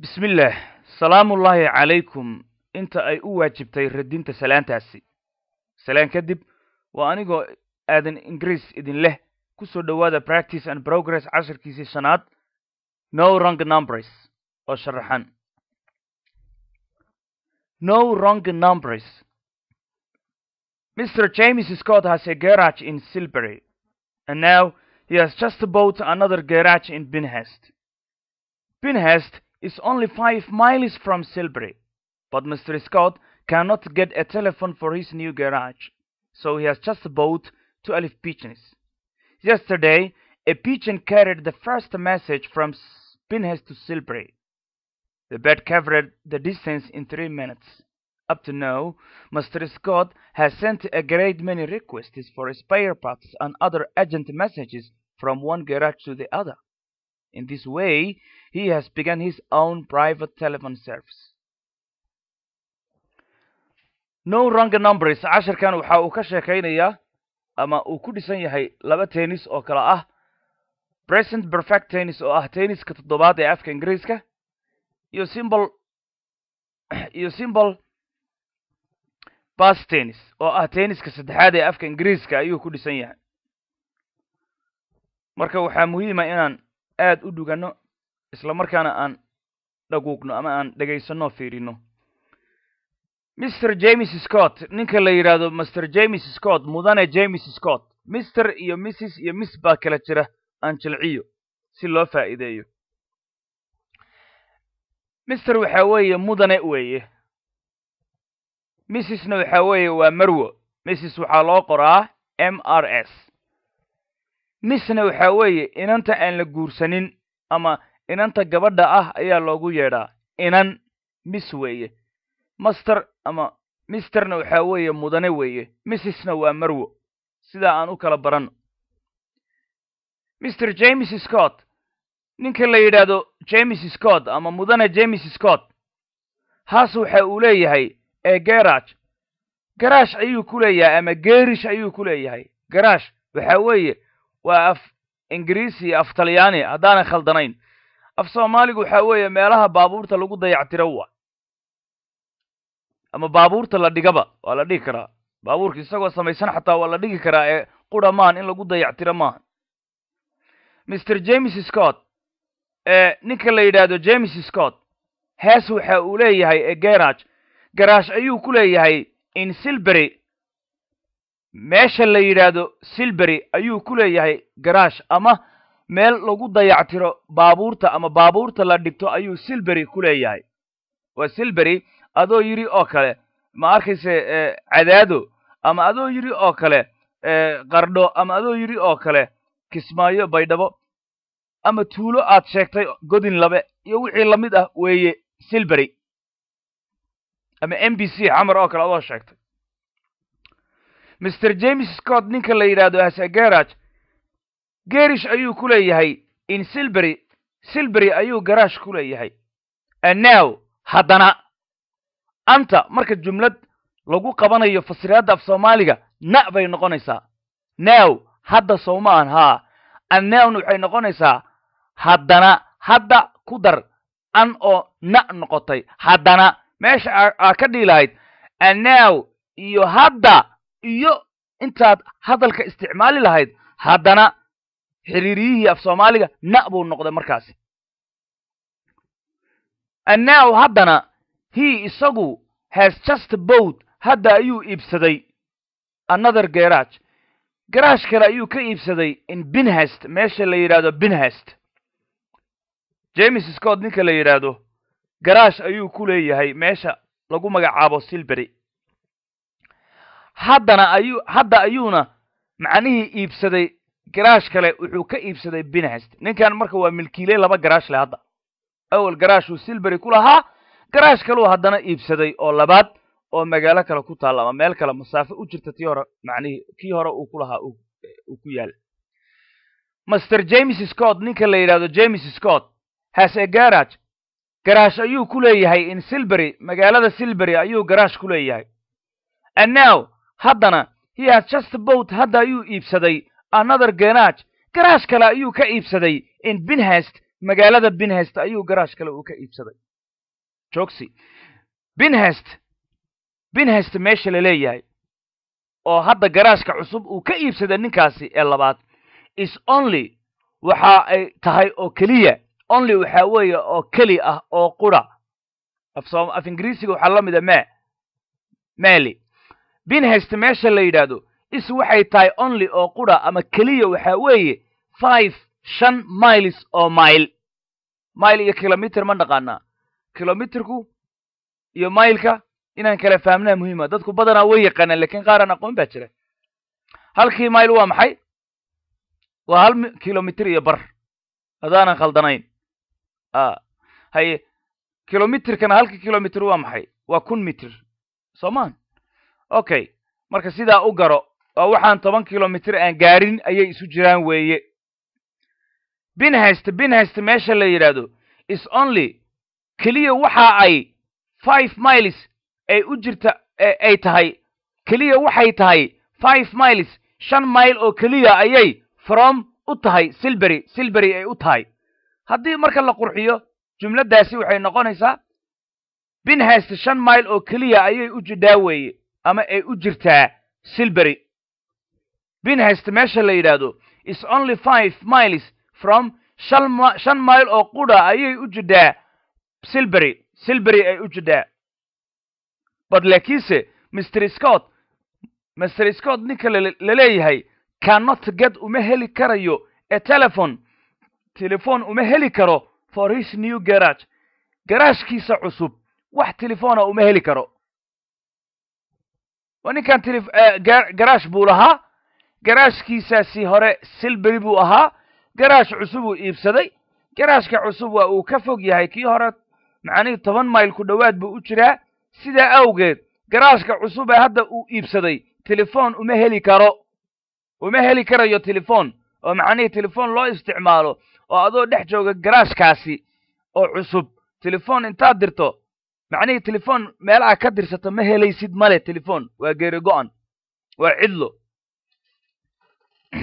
bismillaah salaamullaahi calaykum inta ay u waajibtay radinta salaantaasi salaan kadib waa anigoo aadan ingiriis idin leh ku soo dhowaada practice and progress cashirkiisii shanaad no rong numbres oo sharaxan no rong numbres mr james scott has a garage in silbury and now he has just bought another garage in binhast binhast is only five miles from Silbury, but Mr. Scott cannot get a telephone for his new garage, so he has just bought two Alif pigeons. Yesterday, a pigeon carried the first message from Pinhead to Silbury. The bird covered the distance in three minutes. Up to now, Mr. Scott has sent a great many requests for spare parts and other urgent messages from one garage to the other. In this way he has begun his own private telephone service. No wrong numbers casharkan waxa uu ka sheekaynayaa ama uu ku dhisan yahay laba tennis oo kale ah present perfect tennis oo ah tenniska toddobaad ee afka ingiriiska iyo symbol iyo symbol bas tennis oo ah tenniska saddexaad ee afka ingiriiska ayuu ku dhisan yahay marka waxaa muhiima ah inaan aad u dhuganno isla markaana aan dhaguugno ama aan dhegaysanno fiirino mr james scott ninka la yidhaahdo master james scott mudane james scott mister iyo missis iyo miss baa kala jira aan jilciyo si loo faa'iideeyo mister waxaa weeye mudane weeye missisna waxaa weeye waa marwo missis waxaa loo qoraa m r s misna waxaa weeye inanta aan la guursanin ama inanta gabadha ah ayaa loogu yeedhaa inan mis weeye master ama misterna waxaa weeye mudane weeye misisna waa marwo sidaa aan u kala baranno mister james scott ninka la yidhaahdo james scott ama mudane james scott haas waxa uu leeyahay ee garaj garaash ayuu ku leeyahay ama gerish ayuu ku leeyahay garaash waxaa weeye waa af ingiriisi iyo af talyaani haddaana khaldanayn af soomaaligu waxa weeye meelaha baabuurta lagu dayactiro ama baabuurta la dhigaba waa la dhigi karaa baabuurka isagoo samaysan xataa waa la dhigi karaa ee qura maan in lagu dayactiro maaha mr james scott ee ninka la yidhaahdo james scott hees waxa uu leeyahay ee garage garaash ayuu ku leeyahay in silbery meesha la yidhaahdo silbery ayuu ku leeyahay garaash ama meel lagu dayactiro baabuurta ama baabuurta la dhigto ayuu silbery ku leeyahay waa silbery adoo yidhi oo kale ma arkayse e, cadaado ama adoo yidhi oo kale e, qardho ama adoo yidhi oo kale kismaayo baydhabo ama tuulo aad sheegtay godin labe iyo wixii lamid ah weeye silbery ama m b c xamar oo kale adoo sheegtay master james scott ninka la yidhaahdo asagaraj gerish ayuu ku leeyahay in silbery silbery ayuu garaash ku leeyahay anow haddana anta marka jumlad lagu qabanayo fasiraadda af soomaaliga na bay noqonaysaa now hadda soomaan haa annawna waxay noqonaysaa haddana hadda ku dar an oo na noqotay haddana meesha aa ka dhihi lahayd anow iyo hadda iyo intaad hadalka isticmaali lahayd haddana xiriiriyihii af soomaaliga na buu noqday markaasi annaaw haddana he isagu has just bowt hadda ayuu iibsaday another garage garaash kale ayuu ka iibsaday in binhest meesha la yidhaahdo binhest james scott ninka la yidhaahdo garaash ayuu ku leeyahay meesha lagu magacaabo silbery haddana ayuu hadda ayuuna macnihii iibsaday garaash kale wuxuu ka iibsaday binhast ninkan marka waa milkiiley laba garaash leh hadda awel garaashuu silbery ku lahaa garaash kaluu haddana iibsaday oo labaad oo magaalo kale ku taalla ama meel kale masaafo u jirta tii hore macnihii kii hore uu ku lahaa uu ku yaal master james scott ninka la yidhahdo james scott has a garage garaash ayuu ku leeyahay in silbery magaalada silbery ayuu garaash ku leeyahay and now haddana hiya just boat hadda ayuu iibsaday another garaj garaash kale ayuu ka iibsaday in binhest magaalada binhest ayuu garaash kale uu ka iibsaday joosi binhest binhest meesha la leeyahay oo hadda garaashka cusub uu ka iibsaday ninkaasi ee labaad is only waxa ay tahay oo keliya only waxaa weeye oo keli ah oo qura af ingiriisiga waxaa la mida ah ma mali bin hest meesha la yidhaahdo is waxay tahay only oo qura ama keliya waxaa weeye five shan miles oo mile mile iyo kilomiter ma dhaqaanaa kilomitirku iyo mailka inaan kala fahamnaa muhiima ah. dadku badanaa way yaqaanaan lakiin qaaraan aqoon baa jira halkii mile waa maxay waa hal kilomitir iyo bar hadaanan khaldanayn ah, haye kilomitirkana halkii kilomitir waa maxay waa kun mitir soo maan okay marka sidaa u garo waa waxaan toban kilomitr aan gaarin ayay isu jiraan weeye binhest binhest meesha la yidhaahdo is only keliya waxa ay five miles ay u jirta e, ay tahay keliya waxay tahay five miles shan mile oo keliya ayay from u tahay silbury silbery ay u tahay haddii marka la qurxiyo jumladaasi waxay noqonaysaa binhest shan mile oo keliya ayay u jidhaa weeye ama ay u jirtaa silbery binhest meesha la yidhaahdo is only five miles from shan mile oo qudha ayay u jidhaa silbery silbery ay u jidhaa bad laakiinse mr scott mr scott ninka la leeyahay cannot get uma heli karayo ee telefon telefon uma heli karo for his new garage garaashkiisa cusub wax telefona ah uma heli karo ninkan garaash buu lahaa garaashkiisaasii hore silberi buu ahaa garaash cusubuu iibsaday garaashka cusub waa uu ka fog yahay kii hore macnihii toban mayl ku dhowaad buu u jiraa sidaa awgeed garaashka cusub ee hadda uu iibsaday telefoon uma heli karo uma heli karayo telefoon oo macnihii telefoon loo isticmaalo oo adoo dhex jooga garaashkaasi oo cusub telefoon intaad dirto macnihii telefoon meel aa ka dirsato ma helaysid male telefoon waa geeri goan waa cidlo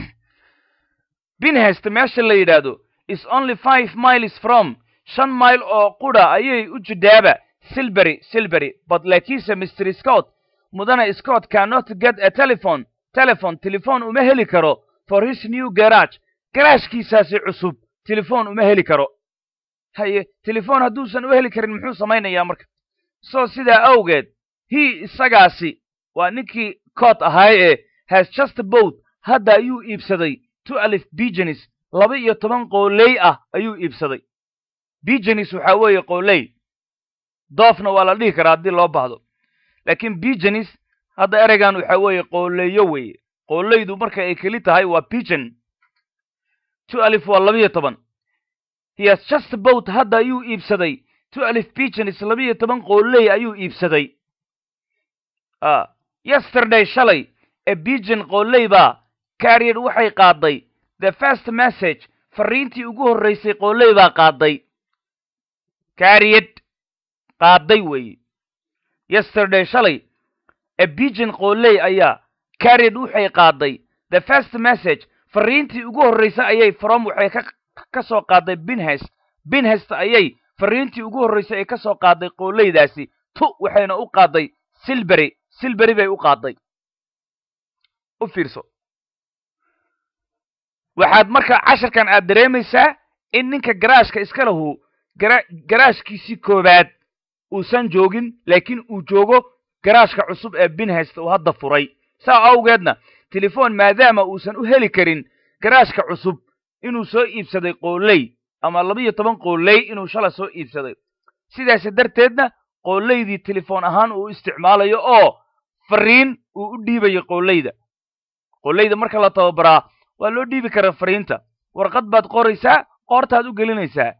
binhest meesha la yidhaahdo is only five miles from shan mile oo qudha ayay u jidhaaba silbery silbery but laakiinse mr scott mudana scott cannot get a telephone telephone telephone uma heli karo for his new garage garaashkiisaasi cusub telefoon uma heli karo haye telefoon hadduusan u heli karin muxuu samaynayaa marka soo sidaa awgeed hi isagaasi waa ninkii koot ahaay ee heschaster bowt hadda ayuu iibsaday tu alif bigenis laba iyo toban qooley ah ayuu iibsaday bigenis waxaa weeye qooley doofna waa la dhihi karaa haddii loo baahdo laakiin bigenis hadda ereygan waxaa weeye qooleeyo weeye qooleydu marka ay keli tahay waa bigen tu alif waa laba iyo toban hiaschaster bowt hadda ayuu iibsaday tualif pigeons labiiyo toban qooley ayuu iibsaday ah, yesterday shalay ee bigen qooley baa kaarier waxay qaaday the first message fariintii ugu horraysay qooley baa qaaday kaarier qaaday wey yesterday shalay ee bigen qooley ayaa kaarier waxay qaaday the first message fariintii ugu horraysay ayay from waxay ka soo qaaday binhest binhest ayay fariintii ugu horraysay ee ka soo qaaday qoolleydaasi tu waxayna u qaaday silberi silbery bay u qaaday u fiirso waxaad marka casharkan aad dareemaysaa in ninka garaashka iska lahu garaashkiisii koowaad uusan joogin laakiin uu joogo garaashka cusub ee binhaysta uu hadda furay saa awgeedna telefoon maadaama uusan u heli karin garaashka cusub inuu soo iibsaday qooley ama labiiyo toban qooley inuu shala soo iibsaday sidaas darteedna qoolaydii telefoon ahaan uu isticmaalayo oo fariin uu u dhiibayo qooleyda qooleyda marka la tababaraa waa loo dhiibi karaa fariinta warqad baad qoraysaa qoortaad u gelinaysaa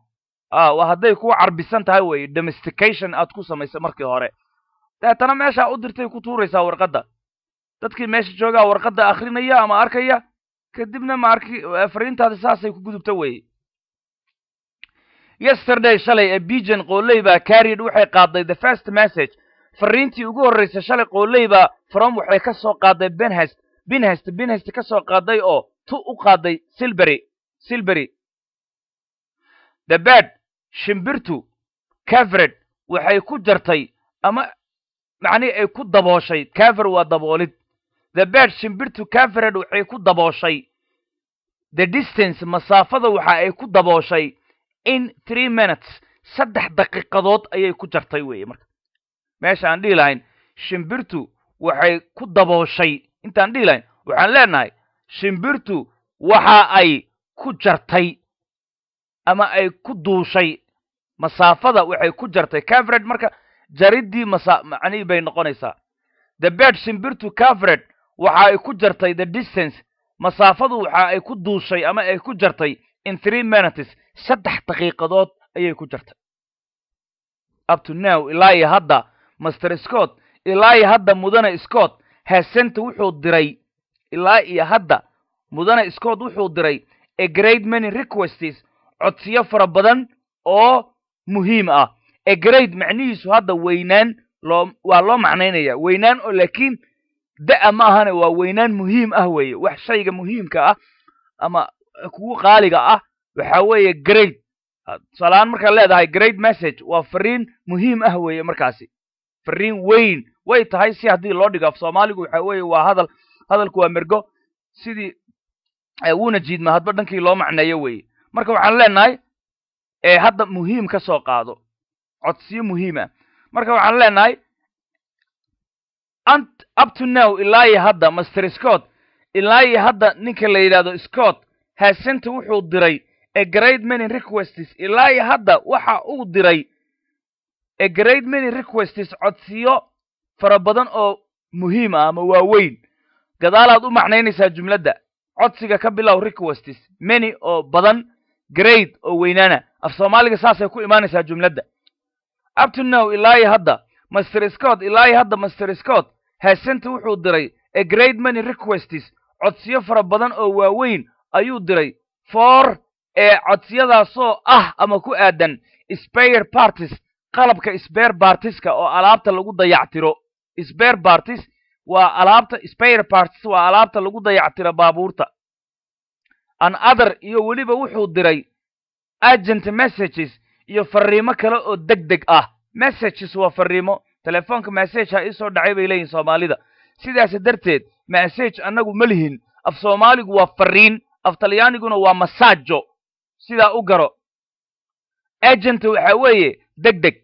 waa hadday ku carbisan tahay weye domestication aad ku samaysa markii hore deetana meeshaa u dirtay ku tuuraysaa warqadda dadkii meesha joogaa warqadda akhrinaya ama arkaya kadibna maarki fariintaadi saasay ku gudubta weye yesterday shalay abijan qooley baa kaariid waxay qaaday the first message fariintii ugu horraysay shalay qooley from waxay ka soo qaaday benhest binhast binhest ka soo qaaday oo tu u qaaday silbery silbery the bed shimbirtu cavred waxay ku jartay ama macnii ay ku dabooshay caver waa daboolid the bed shimbirtu cavred waxay ku dabooshay the distance masaafada waxa ay ku dabooshay in tree minutes saddex daqiiqadood ayay ku jartay weeye marka meesha aan dhihi lahayn shimbirtu waxay ku dabooshay intaan dhihi lahayn waxaan leenahay shimbirtu waxa ay ku jartay ama ay ku duushay masaafada waxay ku jartay cavred marka jariddii macnihii bay noqonaysaa the bed shimbirtu cavred waxa ay ku jartay the distance masaafadu waxa ay ku duushay ama ay ku jartay in three minutes saddex daqiiqadood ayay ku jirta upto now ilaa iyo hadda master scott ilaa iyo hadda mudane scott hasenta wuxuu diray ilaa iyo hadda mudane scott wuxuu diray a great many requests codsiyo fara badan oo muhiim ah a great macnihiisu hadda weynaan loo waa loo macnaynaya weynaan oo laakiin da'a ma ahane waa weynaan muhiim ah weeye wax shayga muhiimka ah ama kuwa qaaliga ah waxa weeye grade tusaalahaan markaad leedahay great message waa fariin muhiim ah weeye markaasi fariin weyn way tahay si haddii loo dhigo af soomaaligu waxa weeye waa hadal hadalku waa mergo sidii wuuna jiidma hadba dhankii loo macneeyo weeye marka waxaan leenahay hadda muhiim ka soo qaado codsiyo muhiima ah. marka waxaan leenahay upto now ilaa iyo hadda master scott ilaa iyo hadda ninka la yidhahdo scott haasanta wuxuu diray e grade many requests ilaa iyo hadda waxa uu diray e grade many requests codsiyo fara badan oo muhiim ah ama waaweyn gadaalaad u macnaynaysaa jumladda codsiga ka bilow requests many oo badan grade oo weynaana af soomaaliga saasay ku imaanaysaa jumladda abtunow ilaa iyo hadda master scott ilaa iyo hadda master scott haasanta wuxuu diray e grade many requestes codsiyo fara badan oo waaweyn ayuu diray foor ee codsiyadaasoo ah ama ku aadan spare partis qalabka spare bartiska oo alaabta lagu dayactiro spare bartis waa alaabta spare partis waa alaabta lagu dayactiro baabuurta an other iyo weliba wuxuu diray agent messages iyo fariimo kale oo deg deg ah messages waa fariimo telefoonka massageha ha isoo dhacay bay leeyihin soomaalida sidaas darteed massage annagu ma lihin af soomaaligu waa fariin af talyaaniguna waa masaajo sidaa u garo agent waxa weeye deg deg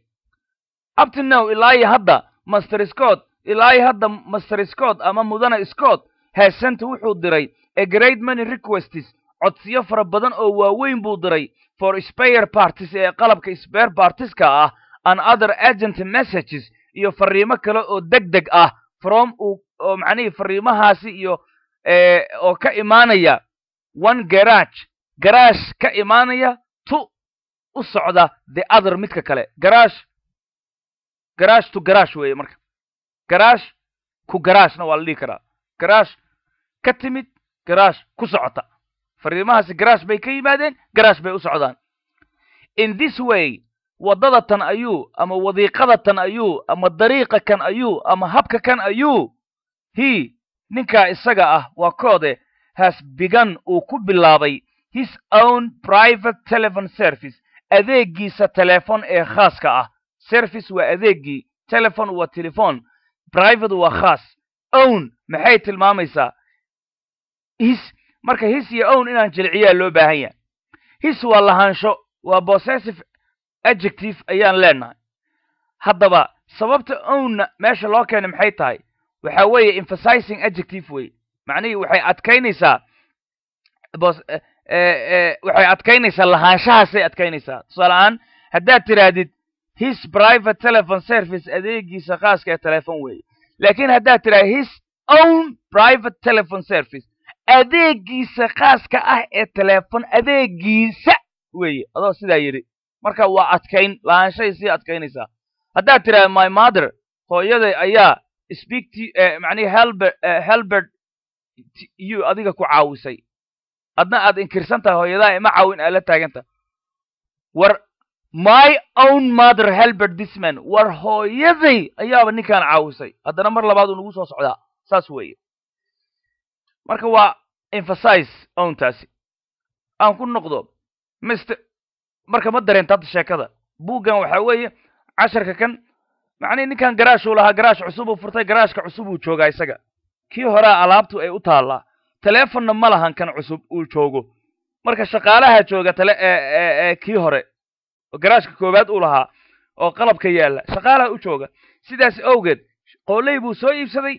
abtinow ilaai hadda master scott ilaai hadda master scott ama mudana scott heesanta wuxuu diray a great many requests codsiyo fara badan oo waaweyn buu diray for spare parties ee qalabka spare partiska ah and other agent messages iyo fariimo kale oo deg deg ah from oo macnihii fariimahaasi iyo oo ka imaanaya one garage garaash ka imaanaya tu u socda the other midka kale garaash garaash tu garaash weeye marka garaash ku garaashna waa la dhihi karaa garaash ka timid garaash ku socota fariimahaasi garaash bay ka yimaadeen garaash bay u socdaan in this way waddada tan ayuu ama wadiiqada tan ayuu ama dariiqa kan ayuu ama habka kan ayuu he ninkaa isaga ah waa koode has begun uu ku bilaabay his own private telephone service adeegiisa telefon ee khaaska ah service waa adeegii telefon waa telefon private waa khaas own maxay tilmaamaysaa his marka his iyo own inaan jilciyaa loo baahan yahay his waa lahaansho waa possessive adjective ayaan leenahay haddaba sababta ownna meesha loo keenay maxay tahay waxaa weeye emphasizing adjective wey macnihii waxay adkaynaysaa bos eh, eh, eh, waxay adkaynaysaa lahaanshahaasay adkaynaysaa tusaale ahaan haddaad tidhaahdid his private telephone service adeegiisa khaaska ee telefon weeye laakiin haddaad tidhahda his own private telephone service adeegiisa khaaska ah ee telefon adeegiisa weeye adoo sidaa yidhi marka waa adkayn lahaanshahay sii adkaynaysaa haddaad tidhahda my mother hooyaday ayaa speak to macnihi helbert helbert iyuu adiga ku caawisay adna aad inkirsan tahay hooyadaha ima caawin aad la taaganta war my own mother helbert disman war hooyaday ayaaba ninkan caawisay haddana mar labaad uu nagu soo socdaa saas weeye marka waa emphasize owntaasi aan ku noqdo mist marka ma dareentaada sheekada buuggan waxaa weeye casharka kan macnihii ninkan garaashuu lahaa garaash cusubuu furtay garaashka cusubuu joogaa isaga kii horaa alaabtu ay u taallaa taleefonna ma lahan kan cusub uu joogo marka shaqaalaha jooga kii hore oo garaashka koowaad uu lahaa oo qalabka yaalla shaqaalaha u jooga sidaas awgeed qooley buu soo iibsaday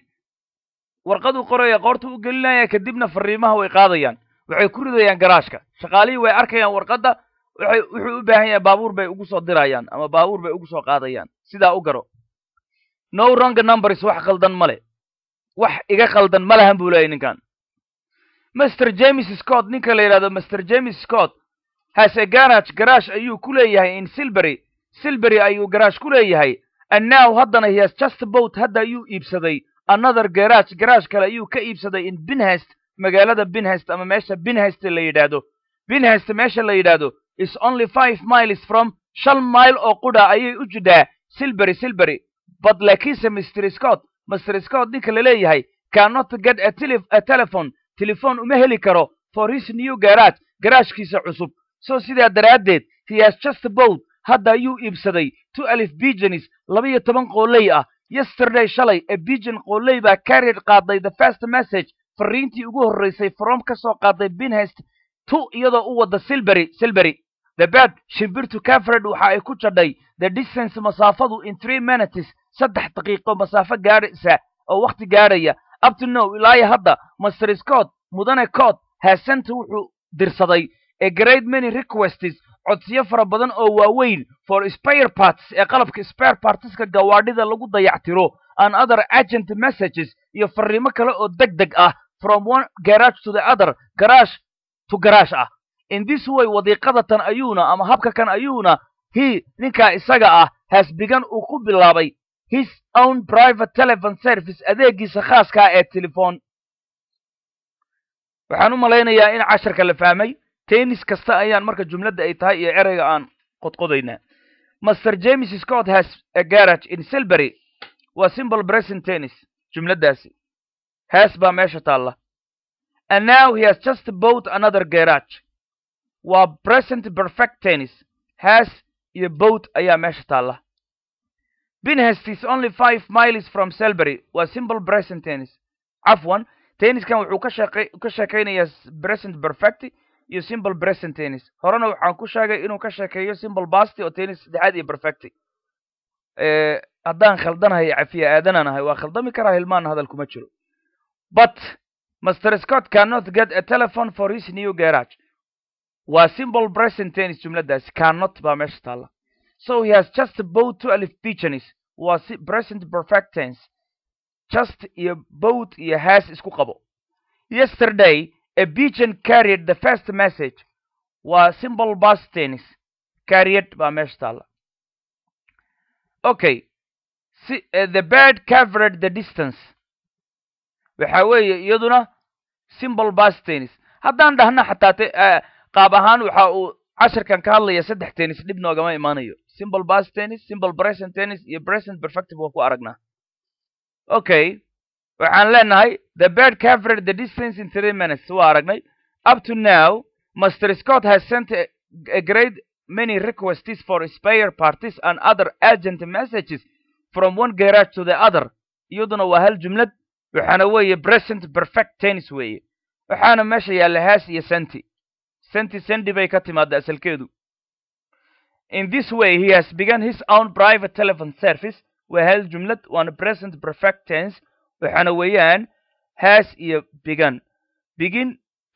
warqaduu qoraya qoortuu u gelinaya kadibna fariimaha way qaadayaan waxay ku ridayaan garaashka shaqaalihii way arkayaan warqadda wuxuu u baahan yahay baabuur bay ugu soo dirayaan ama baabuur bay ugu soo qaadayaan sidaa u garo no rong numbers wax qaldan male wax iga qaldan ma lahan buu leeyahy ninkan master james scott ninka la yidhahdo master james scott hase garaj garaash ayuu ku leeyahay in silbery silbery ayuu garaash ku leeyahay and now haddana hias just boat hadda ayuu iibsaday another garaash garaash kale ayuu ka iibsaday in binhest magaalada binhest ama meesha binhest la yidhaahdo binhest meesha la yidhaahdo is only five miles from shan mile oo qudha ayay u jidhaa silbery silbery but laakiinse mister scott master scott ninka la leeyahay cannot get a telephone telefon uma heli karo for his new garaj garaashkiisa cusub soo sidaa daraaddeed he has just bowd hadda ayuu iibsaday two alif bigenis laba-iyo toban qooley ah yesterday shalay a bigen qooley baa carrier qaaday the first message fariintii ugu horraysay from ka soo qaaday binhest tu iyadoo u wadda silbery silbery the bad shimbirtu cafred waxa ay ku jadhay the distance masaafadu in three minutis saddex daqiiqo masaafo gaadhaysa oo wakhti gaadhaya abtinow ilaayo hadda masteriscood mudane cot haasanta wuxuu dirsaday ee grade many requests codsiyo fara badan oo waaweyn for spare parts ee qalabka spare partiska gawaadhida lagu dayactiro an other agent messages iyo farriimo kale oo deg deg ah from one garage to the other garaash to garaash ah in this way wadiiqadatan ayuuna ama habka kan ayuuna hi ninkaa isaga ah has bigan uu ku bilaabay his own private telephone service adeegiisa khaaskaa ah ee telefoon waxaan u malaynayaa in casharka la fahmay tennis kasta ayaan marka jumladda ay tahay iyo ereyga aan qodqodaynaa master james scott has a garage in silbury waa simple present tennis jumladdaasi has baa meesha taalla and now he has just bought another garage waa present perfect tennis has iyo boat ayaa meesha taalla Pinhurst is only 5 miles from Selbury waa simple present tennis cafwan tenniskan wuxuu ka shaqey ka sheekeynayaa present perfect iyo simple present tennis horena waxaan ku sheegay inuu ka sheekeeyo simple past oo tennis saddexaad iyo perfect haddaan khaldanahay cafiya aadananahay waa khaldami karaa hilmaana hadal kuma jiro but Mr. Scott cannot get a telephone for his new garage. Waa simple present tense jumladaasi cannot baa meesha taalla. So he has just bought two alif pigeons waa present perfect tense just iyo boat iyo has isku qabo yesterday a pigeon carried the first message waa simple past tense carried baa meesha taalla okay si eh, the bird covered the distance waxa weeye iyaduna simple past tense haddaan dhahna xataa eh, qaab ahaan waxa uu casharkan ka hadlaya saddex tennis dhib noogama imaanayo simple past tense simple present tense iyo present perfective waa ku aragnaa okay waxaan leenahay the bird covered the distance in three minutes waa aragnay up to now master scott has sent a, great many requests for spare parties and other urgent messages from one garage to the other iyaduna waa hal jumlad waxaana weeye present perfect tennis weeye waxaana meesha yaalla haas iyo senti senti sendi bay ka timaada asalkeedu In this way he has begun his own private telephone service waa hal jumlad waana present perfect tense waxaana weeyaan has iyo begun begin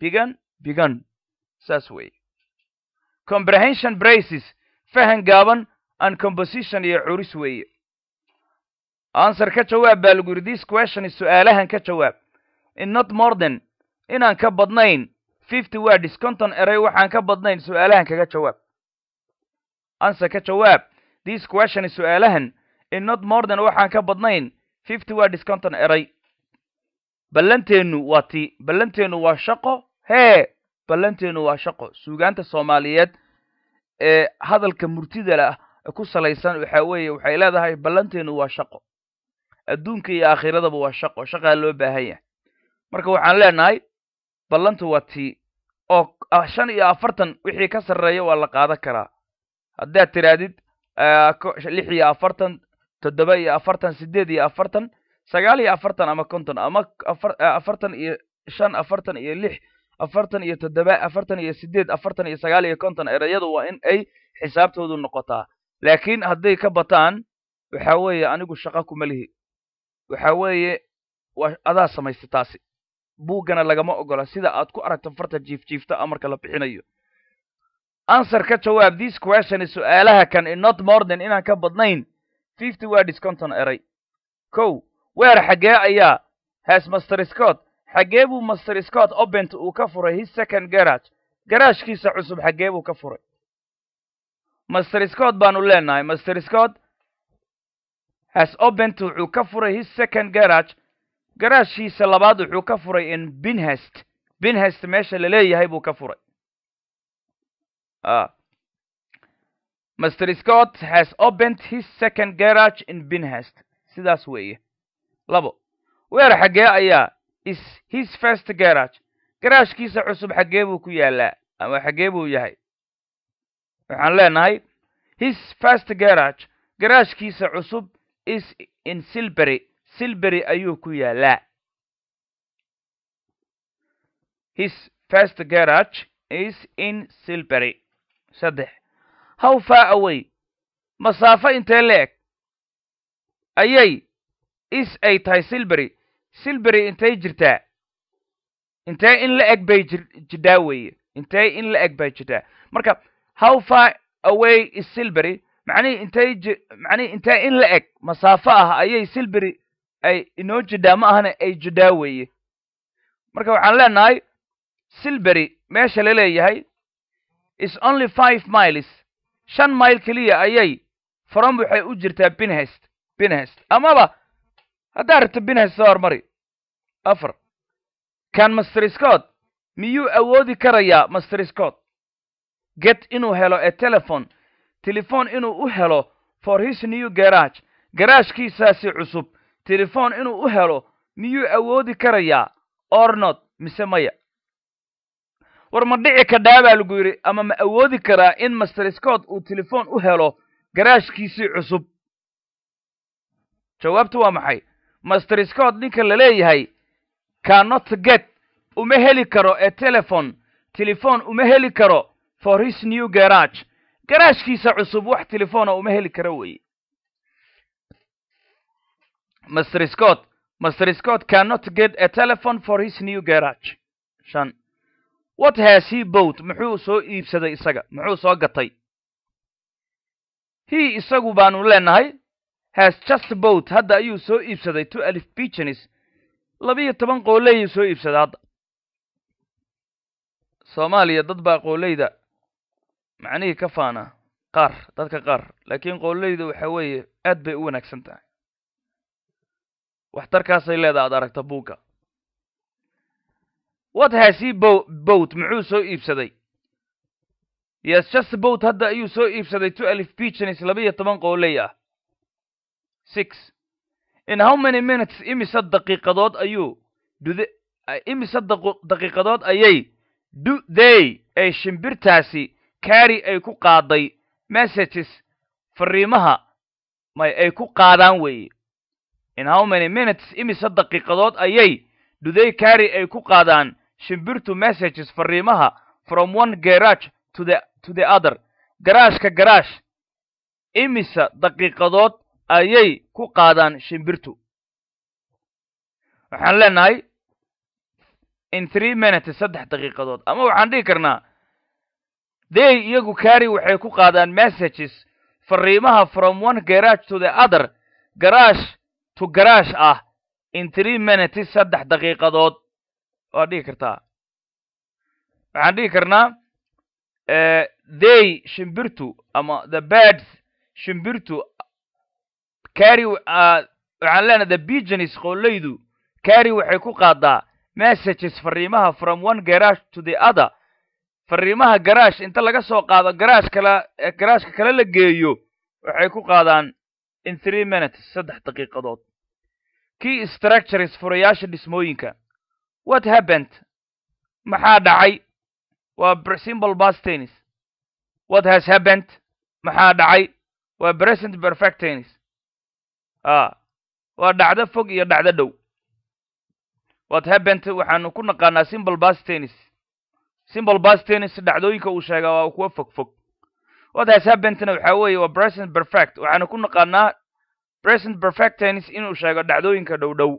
begun begun saas weeye comprehension braces fahan gaaban and composition iyo curis weeye answer ka jawaab baa lagu this question su-aalahan ka jawaab in not more than inaan ka badnayn fifty words conton erey waxaan ka badnayn su-aalahan kaga jawaab anse ka jawaab this question su'aalahan in not more than waxaan ka badnayn fifty words conton eray ballanteennu waa ti ballanteennu waa shaqo hee ballanteennu waa shaqo suugaanta soomaaliyeed ee hadalka murtida ah ku salaysan waxa weeye waxay leedahay ballanteennu waa shaqo adduunka iyo aakhiradaba waa shaqo shaqaa loo baahan yahay marka waxaan leenahay ballanta waa ti oo ah shan iyo afartan wixii ka sarreeya waa la qaadan karaa haddaad tirahdid lix iyo afartan toddoba iyo afartan siddeed iyo afartan sagaal iyo afartan ama konton ama afartan iyo shan afartan iyo lix afartan iyo toddoba afartan iyo siddeed afartan iyo sagaal iyo konton erayadu waa in ay xisaabtoodu noqotaa laakiin hadday ka bataan waxa weeye anigu shaqa kuma lihi waxa weeye waa adaa taasi buuggana lagama ogola sida aad ku aragto farta jiif amarka la bixinayo answer ka jawaab this question su'aalaha kan in not more than inaan ka badnayn fifty words conton eray kow weer xaggee ayaa has master scott xaggee buu master scott obent uu ka furay his second garage garaashkiisa cusub xaggee buu ka furay master scott baanu leenahay master scott has obent wuxuu ka furay his second garage garaashkiisa labaad wuxuu ka furay in binhest binhest meesha la leeyahay buu ka furay Uh, ah. Mr. Scott has opened his second garage in Binhast. Sidaas weeye. labo weer xaggee ayaa is his first garage garaashkiisa cusub xaggee buu ku yaalaa ama xagee buu yahay waxaan leenahay his first garage garaashkiisa cusub is in silbury silbery ayuu ku yaalaa his first garage is in silbery saddex how far away masaafo intee la-eg ayay is ay tahay silbery silbery intay jirtaa intee in la eg bay jidhaa weeye intee in la eg bay jidhaa marka how far away is silbery macnihii intay j macnihii intee in la eg masaafo ah ayay silbery ay inoo jidhaa ma ahana ay jidhaa weeye marka waxaan leenahay silbery meesha la leeyahay is only five miles shan mile keliya ayay waxay u jirtaa binhest binhest amaba haddaa rabto binhest soo hormari afar kan master scott miyuu awoodi karayaa master scott get inuu helo e telefon telefon inuu u helo for his new garage garaashkiisaasi cusub telefon inuu u helo miyuu awoodi karayaa ornod mise maya war ma dhici kadhaa baa lagu yidhi ama ma awoodi karaa in master scott uu telefoon u helo garaashkiisii cusub jawaabtu waa maxay master scott ninka la leeyahay canot get uma heli karo ee telefon telefoon uma heli karo for his new garage garaashkiisa cusub wax telefoona ah uma heli kara weeye master scott master scott cannot get a telephone for his new garage shan what has he bowt muxuu soo iibsaday isaga muxuu soo gatay hi isagu baanu leenahay has just bowt hadda ayuu soo iibsaday to alif bijanis labiyo toban qooleyuu soo iibsaday hadda soomaaliya dad baa qooleyda macnihii ka faana qaar dadka qaar laakiin qooleyda waxa weeye aad bay u wanaagsan tahay waxtarkaasay leeda aad aragta buugga what has he bought muxuu soo iibsaday he has just bought hadda ayuu soo iibsaday two alif pigeons labaiyo toban qooley ah six in how many minutes imisa daqiiqadood ayuu uh, imisa daqiiqadood ayay du day ay shimbirtaasi kaari ay ku qaaday messages fariimaha may ay ku qaadaan weeye in how many minutes imisa daqiiqadood ayay duday kaari ay ku qaadaan shimbirtu messages fariimaha from one garage to the, to the other garaashka garaash imisa daqiiqadood ayay ku qaadaan shimbirtu waxaan leenahay in three minutes saddex daqiiqadood ama waxaan dhihi karnaa dey iyagu kari waxay ku qaadaan messages fariimaha from one garage to the other garaash to garaash ah in three minutes saddex daqiiqadood waad dhihi kartaa waxaan dhihi karnaa eh, they shimbirtu ama the birds shimbirtu cari ah, waxaan leenaha the bigenis qoollaydu cari waxay ku qaadaa messages fariimaha from one garash to the other fariimaha garaash inta laga soo qaado garaash kala eh, garaashka kale la geeyo waxay ku qaadaan in three minutes saddex daqiiqadood key structures furayaasha dhismooyinka what happened maxaa dhacay waa simple past tense what has happened maxaa dhacay waa present perfect tense a ah, waa dhacdo fog iyo dhacdo dhow what happened waxaanu ku naqaanaa simple past tense simple past tense dhacdooyinka uu sheega waa kuwa fog fog what has happentna waxaa weeye waa present perfect waxaanu ku naqaanaa present perfect tense inuu sheego dhacdooyinka dhow dhow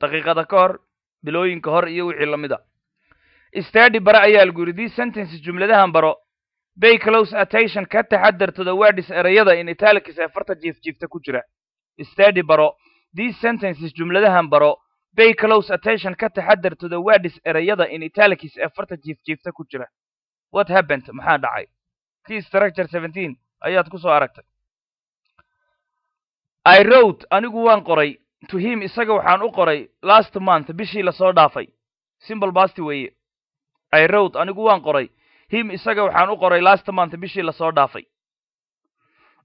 daqiiqada ka hor bilooyinka hor iyo wixii lamida stadi bare ayaa lagu yidhi jumladahan baro bay close attention ka taxadartooda wardis erayada in itaalikis afarta jiifjiifta ku jira stadi baro these sentences jumladahan baro bay close attention ka taxadartooda wardis erayada in itaalikis afarta jiifjiifta ku jira what happent maxaa dhacay t structure seventeen ayaad ku soo aragtay i wrote anigu waan qoray to him isaga waxaan u qoray last month bishii lasoo dhaafay simble basti weeye i wrote anigu waan qoray him isaga waxaan u qoray last month bishii lasoo dhaafay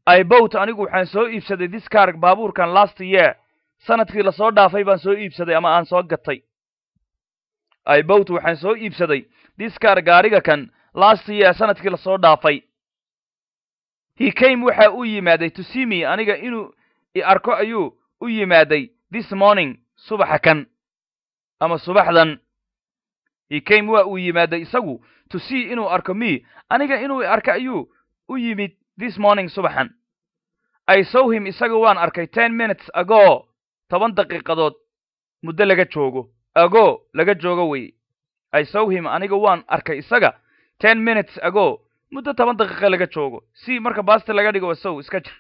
i bowt anigu waxaan soo iibsaday discarg baabuurkan last year sanadkii lasoo dhaafay baan soo iibsaday ama aan soo gatay i bowt waxaan soo iibsaday discar gaariga kan last year sanadkii lasoo dhaafay he came waxa uu yimaaday to see aniga inuu i arko ayuu u yimaaday this morning subaxa kan ama subaxdan he came waa uu yimaaday isagu to see inuu arko me aniga inuu arko ayuu u yimid this morning subaxan i saw him isaga waan arkay ten minutes ago toban daqiiqadood muddo laga joogo ago laga joogo weye i saw him aniga waan arkay isaga ten minutes ago muddo toban daqiiqa laga joogo si marka baasti laga dhigo saw iska jir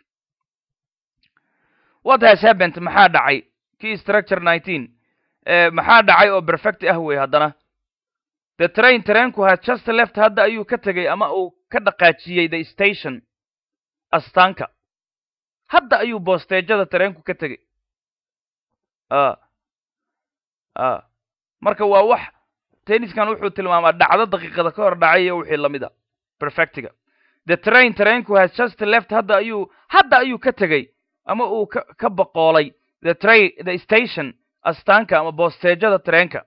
what has happened maxaa dhacay key structure nineteen eh, maxaa dhacay oo perfect ah wey haddana the train trainku has just left hadda ayuu ka tegey ama uu ka dhaqaajiyey the station astaanka hadda ayuu boosteejada tareenku ka tegey ah. ah. marka waa wax tenniskan wuxuu tilmaamaa dhacdo daqiiqada ka hor dhacay iyo wixii lamid a perfectiga the train trainku has just left hadda ayuu hadda ayuu ka tegey ama uu ka baqoolay the station astaanka ama boosteejada treenka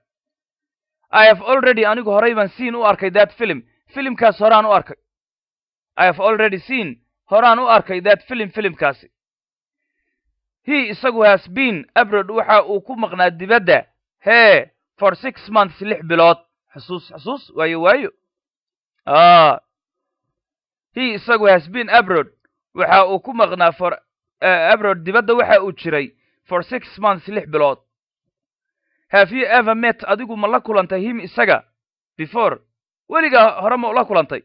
i have already anigu horay baan siin u arkay that film filimkaas horaan u arkay i have already seen horaan u arkay that film filimkaasi he isagu has been abrod waxa uu ku maqnaa dibadda hee for six months lix bilood xusuus xusuus waayo waayo a ah. he isagu has been abrod waxa uu ku maqnaa for abrod eh, dibadda waxa uu jiray for six months lix bilood have you ever met adigu ma la kulantay him isaga before weligaa hore ma ula kulantay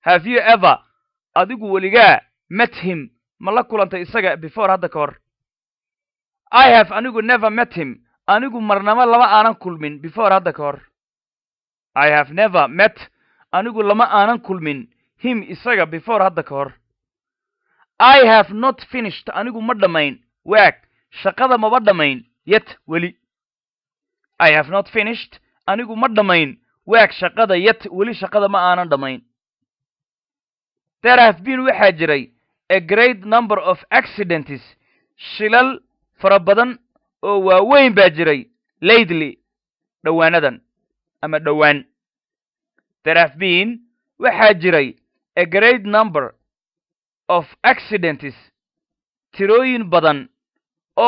have you ever adigu weligaa met him ma la kulantay isaga before hadda ka hor i have anigu never met him anigu marnamo lama aanan kulmin before hadda ka hor i have never met anigu lama aanan kulmin him isaga before hadda ka hor i have not finished anigu ma dhammayn waag shaqada maba dhammayn yet weli i have not finished anigu ma dhammayn waag shaqada yet weli shaqada ma aanan dhammayn there have been waxaa jiray a great number of accidents shilal fara badan oo waaweyn baa jiray laidly dhowaanadan ama dhowaan there have been waxaa jiray a great number of accidents tirooyin badan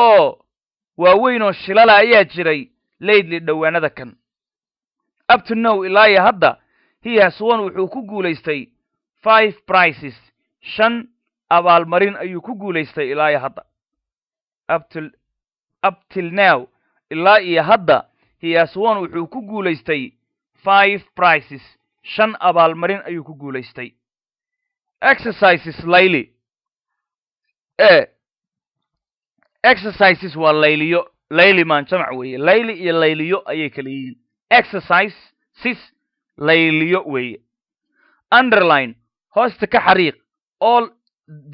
oo waaweyn oo shilala ayaa jiray laydli dhowaanada kan abto now ilaaya hadda hiyas won wuxuu ku guulaystay five brices shan abaalmarin ayuu ku guulaystay ilaaya hadda abtil ilaa iyo hadda hiyas won wuxuu ku guulaystay five brices shan abaalmarin ayuu ku guulaystay exercises layli e exercises waa layliyo layli maan jamac weeye layli iyo layliyo ayay kala yihiin exercise sis layliyo weeye underline hoosta ka xariiq all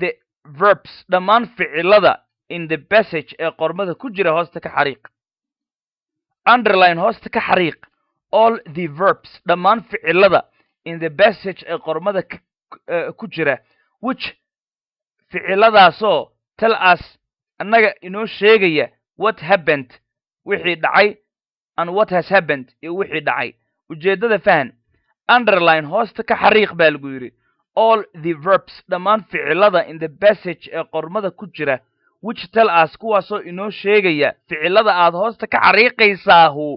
the verbs dhammaan ficilada in the passage ee qormada ku jira hoosta ka xariiq underline hoosta ka xariiq all the verbs dhammaan ficilada in the passage ee qormada Eh, ku jira wej ficiladaasoo telaas annaga inoo sheegaya what happend wixii dhacay and what has happend iyo wixii dhacay ujeeddada fahan underline hoosta ka xariiq baa lagu yidhi all the verbs dhammaan ficilada in the bassage ee qormada ku jira wich telaas kuwaasoo inoo sheegaya ficilada aad hoosta ka xariiqaysaahu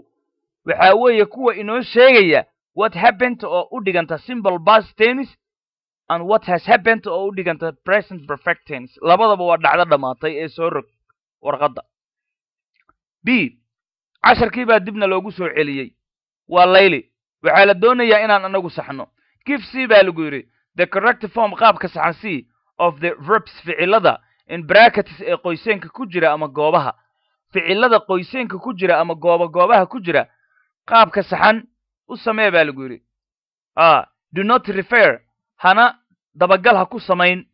waxaa weeye kuwa inoo sheegaya what happend oo u dhiganta simble bas tennis and what has happened oo u dhiganta present perfect tense labadaba waa dhacdo dhammaatay ee soo rog warqadda b casharkii baa dibna loogu soo celiyey waa layli waxaa la doonayaa inaan anagu saxno gif c baa lagu yidhi the correct form qaabka saxan c of the verbs ficilada in brackets ee qoyseenka ku jira ama goobaha ficilada qoyseenka ku jira ama gooba goobaha ku jira qaabka saxan u samee baa lagu yidhi a do not refer hana dabagal ha ku samayn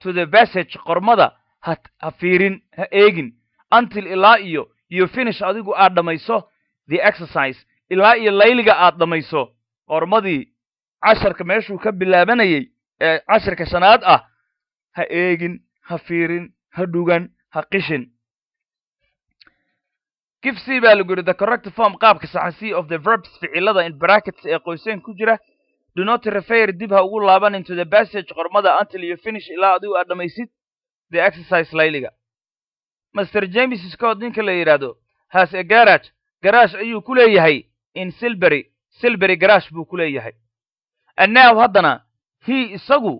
to the passage qormada ha ha fiirin ha eegin until ilaa iyo iyo finish adigu aad dhammayso the exercise ilaa iyo layliga aad dhammayso qormadii casharka meeshuu ka bilaabanayay ee casharka shanaad ah ha eegin ha fiirin ha dhugan ha qishin gifc baa lagu yidhi the correct form qaabka saxan c of the verbs ficilada in brackets ee qoyseen ku jira do not refer dib ha ugu laaban into the passage qormada until you finish ilaa adigu aad dhammaysid the exercise layliga master james scott ninka la yidhaahdo has a garage garaash ayuu ku leeyahay in silbery silbery garaash buu ku leeyahay annow haddana he isagu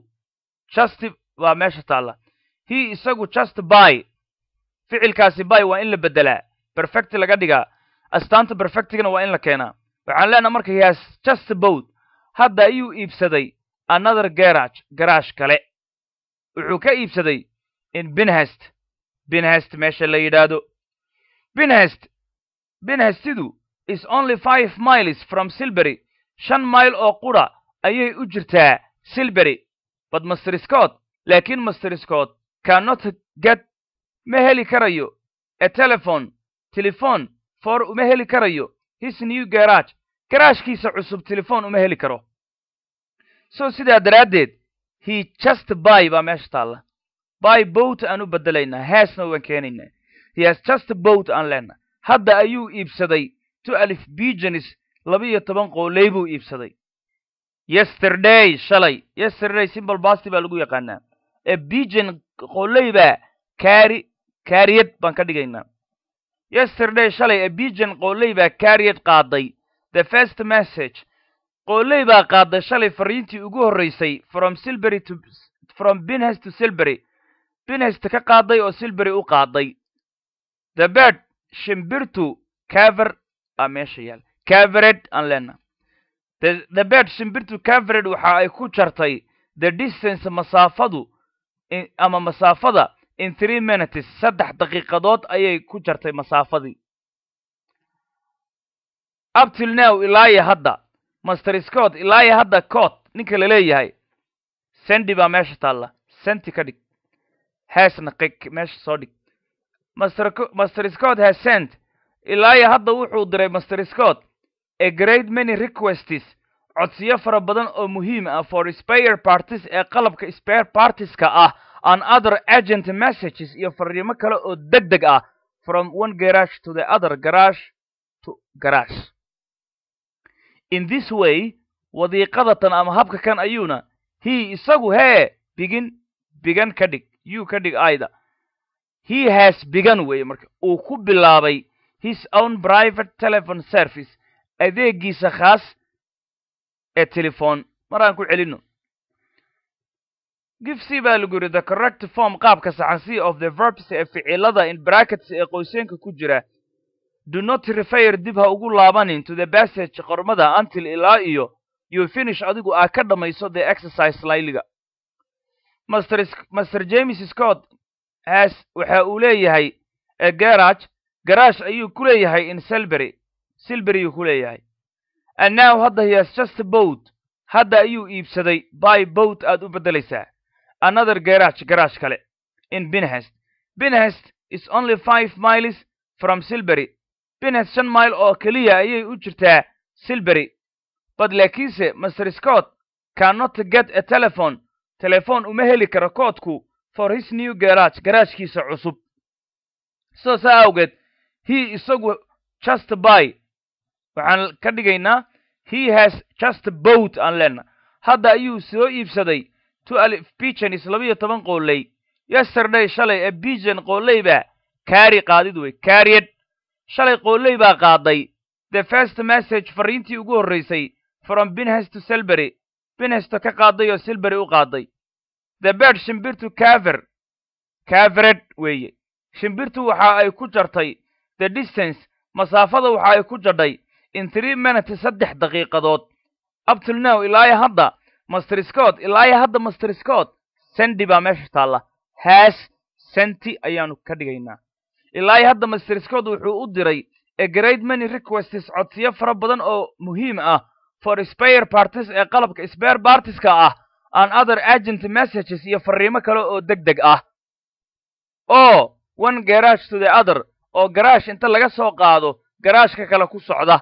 just waa meesha taalla he isagu just by ficilkaasi by waa in la beddelaa perfect laga dhigaa astaanta perfectigana waa in la keenaa waxaan leenaa marka he has just both hadda ayuu iibsaday another garage garaash kale wuxuu ka iibsaday in binhest binhest meesha la yidhaahdo binhest binhestidu is only five miles from silbery shan mayl oo qudha ayay u jirtaa silbery bad masteriskood laakiin masteriskood kanot get ma heli karayo a telephone telephone for uma heli karayo his new garage garaashkiisa cusub telefoon uma heli karo soo sidaa daraaddeed he just by baa meesha taalla by boat aan u bedelaynaa hasna waan keenaynaa he has just boat aan leenna hadda ayuu iibsaday to alif bigenis laba-iyo toban qooley buu iibsaday yesterday shalay yesterday simple basti baa lagu yaqaanaa ee bigen qooley baa kaari kaariyad baan ka dhigaynaa yesterday shalay ee bigen qooley kaariyad qaaday the first message qooley baa qaaday shalay fariintii ugu horreysay from silbery to from binhas to silbery binhast ka qaaday oo silbery u qaaday the bird shimbirtu caver aa meesha yaal cavered aan leenna the bird shimbirtu cavered waxa ay ku jartay the distance masaafadu ama masaafada in three minuties saddex daqiiqadood ayay ku jartay masaafadii abtilnow ilaayo hadda master scott ilaayo hadda cot ninka la leeyahay sendi baa meesha taalla senti ka dhig heesna qig meesha soo dhig master scott has sent ilaayo hadda wuxuu diray master scott a great many requests codsiyo fara badan oo muhiim ah for spare parties ee qalabka spare partiska ah an other agent messages iyo fariimo kale oo deg deg ah from one garash to the other garash to garash in this way wadiiqadatan ama habka kan ayuuna he isagu hee bigin bigan ka dhig you ka dhig ayda he has bigan weeye marka uu ku bilaabay his own private telephone service adeegiisa khaas ee telephone mar aan ku celinno gifsi baa lagu yidhi the correct form qaabka saxan c of the verbs ee ficilada in brackets ee qoyseenka ku jira do not refire dib ha ugu laabanin to the bassage qormada until ilaa iyo you finish adigu aa ka dhammayso the exercise layliga master james scott haas waxa uu leeyahay ee garaj garaash ayuu ku leeyahay in silbery silberiyuu ku leeyahay and now hadda hias just boat hadda ayuu iibsaday by boat aad u beddelaysaa another garaj garaash kale in binhest binhest is only five miles from silbery bines shan mile oo keliya ayay u jirtaa silbery bad laakiinse master scott cannot get a telephone telefoon uma heli karo koodku for his new garage garaashkiisa cusub sidoo saa awgeed he isagu just by waxaan ka dhigaynaa he has just boat aan leenna hadda ayuu soo iibsaday tu alif bijanis labiyo toban qooley yesterday shalay ee bijan qooleyba kaari qaadid wey kaariad shalay qoolley baa qaaday the first message fariintii ugu horraysay from binhes to selbery binhesto ka qaaday oo silbury u qaaday the berd shimbirtu kaver kavered weeye shimbirtu waxa ay ku jartay the distance masaafada waxa ay ku jadhay in tree minutes saddex daqiiqadood abtil now ilaayo hadda master scott ilaayo hadda master scott sendi baa meesha taalla haas senti ayaanu ka dhigaynaa ilaa iyo hadda masterskood wuxuu u diray a egreat many requests codsiyo fara badan oo muhiim ah for spare parties ee qalabka spare bartiska ah an other agent messages iyo fariimo kale oo deg deg ah oo oh, one garash to the other oo garaash inta laga soo qaado garaashka kale ku socda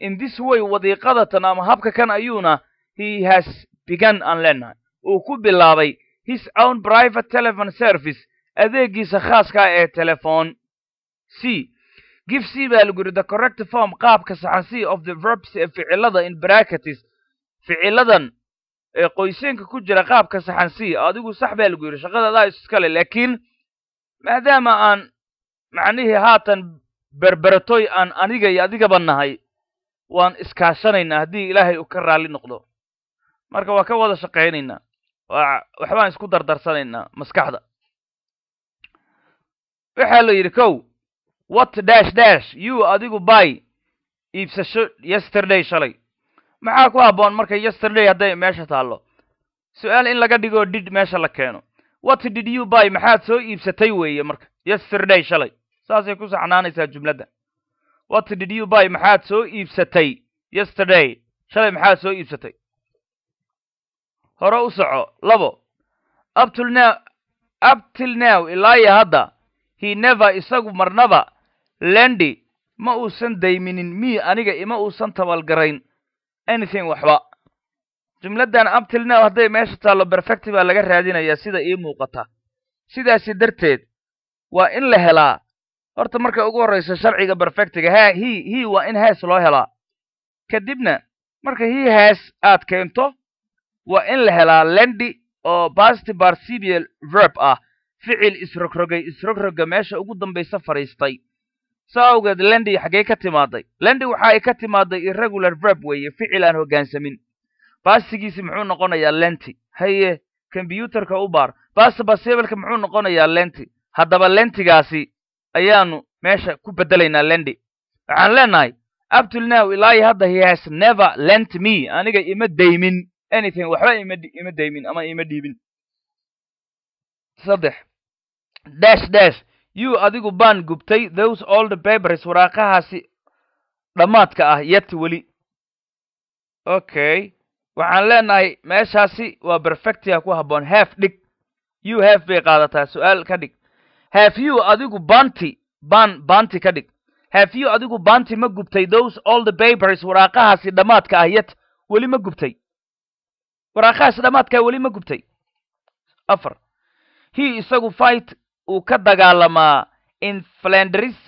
in this way wadiiqadatan ama habka kan ayuuna he has began aan uu ku bilaabay his own private telephone service adeegiisa khaaskaa ah ee telefoon c gif c baa lagu yidhi the correct form qaabka saxan c of the verbs ee ficilada in bracketis ficiladan ee qoyseenka ku jira qaabka saxan c adigu sax baa lagu yidhi shaqadaadaa iskale laakiin maadaama aan macnihii haatan berberatoy aan aniga iyo adigaba nahay waan iskaashanaynaa haddii ilaahay uu ka raalli noqdo marka waan ka wada shaqaynaynaa waxbaan isku dardarsanaynaa maskaxda waxaa la yidhi kow wat dash dash you adigu bay iibsasho yesterday shalay maxaa ku habboon marka yesterday hadday meesha taallo su-aal in laga dhigoo did meesha la keeno wat did you bay maxaad soo iibsatay weeye marka yesterday shalay saasay ku saxnaanaysaa jumladda what did you bay maxaad soo iibsatay yesterday shalay maxaad soo iibsatay hore u soco labo abtilnow abtilnow ilaa iyo hadda he never isagu marnaba lendi ma uusan dayminin mii aniga ima uusan tabalgarayn anything waxba jumladdan abtil now hadday meesha taallo perfecti baa laga raadinayaa sida ii muuqata sidaasi darteed waa in la helaa horta marka ugu horraysa sharciga perfectiga ha he he waa in hees loo helaa kadibna marka hii hees aad keento waa in la helaa lendi oo basti barcibial verb ah ficil isrogrogay isrogroga meesha ugu dambaysa fadhiistay saa awgeed lendi xaggee ka timaaday lendi waxa ay ka timaaday irregular verb weeye ficil aan hoggaansamin baasigiisi muxuu noqonayaa lenti haye kombyutarka u baar baasabasibalka muxuu noqonayaa lenti haddaba lentigaasi ayaanu meesha ku beddelaynaa lendi waxaan leenahay abtulnow ilaahi hadda he has never lent me aniga ima daymin anything waxba ima ima daymin ama ima dhiibin saddex dash dash you adigu baan gubtay those old babers waraaqahaasi dhammaadka ah yet weli okay waxaan leenahay meeshaasi waa berfectiga ku habboon heef dhig you heef bay qaadataa su'aal ka dhig heef you adigu banti ban banti ka dhig heef you adigu banti ma gubtay those old babers waraaqahaasi dhammaadka ah yet weli ma gubtay waraaqahaasi dhammaadka weli ma gubtay afar he isagu fight uu ka dagaalamaa in flanders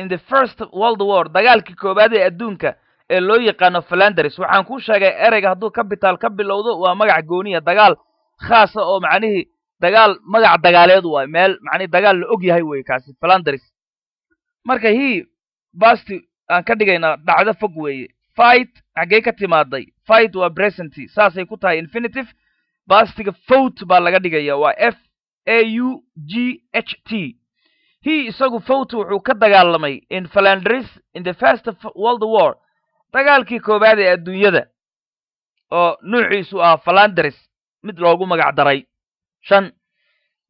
in the first world war dagaalkii koowaad ee adduunka ee loo yaqaano flanders waxaan kuu sheegay ereyga hadduu capital ka bilowdo waa magac gooniya dagaal khaasa oo macnihii dagaal magac dagaaleed waay meel macnihi dagaal la og yahay weeye kaasi flanders marka hii basti aan ka dhigaynaa dhacdo fog weeye fight xaggee ka timaaday fight waa presenty saasay ku tahay infinitive bastiga fout baa laga dhigaya waa f a u g h t hi isagu fawt wuxuu ka dagaalamay in falandris in the first world war dagaalkii koowaad ee adduunyada oo nuuciisu ah falandris mid loogu magac daray shan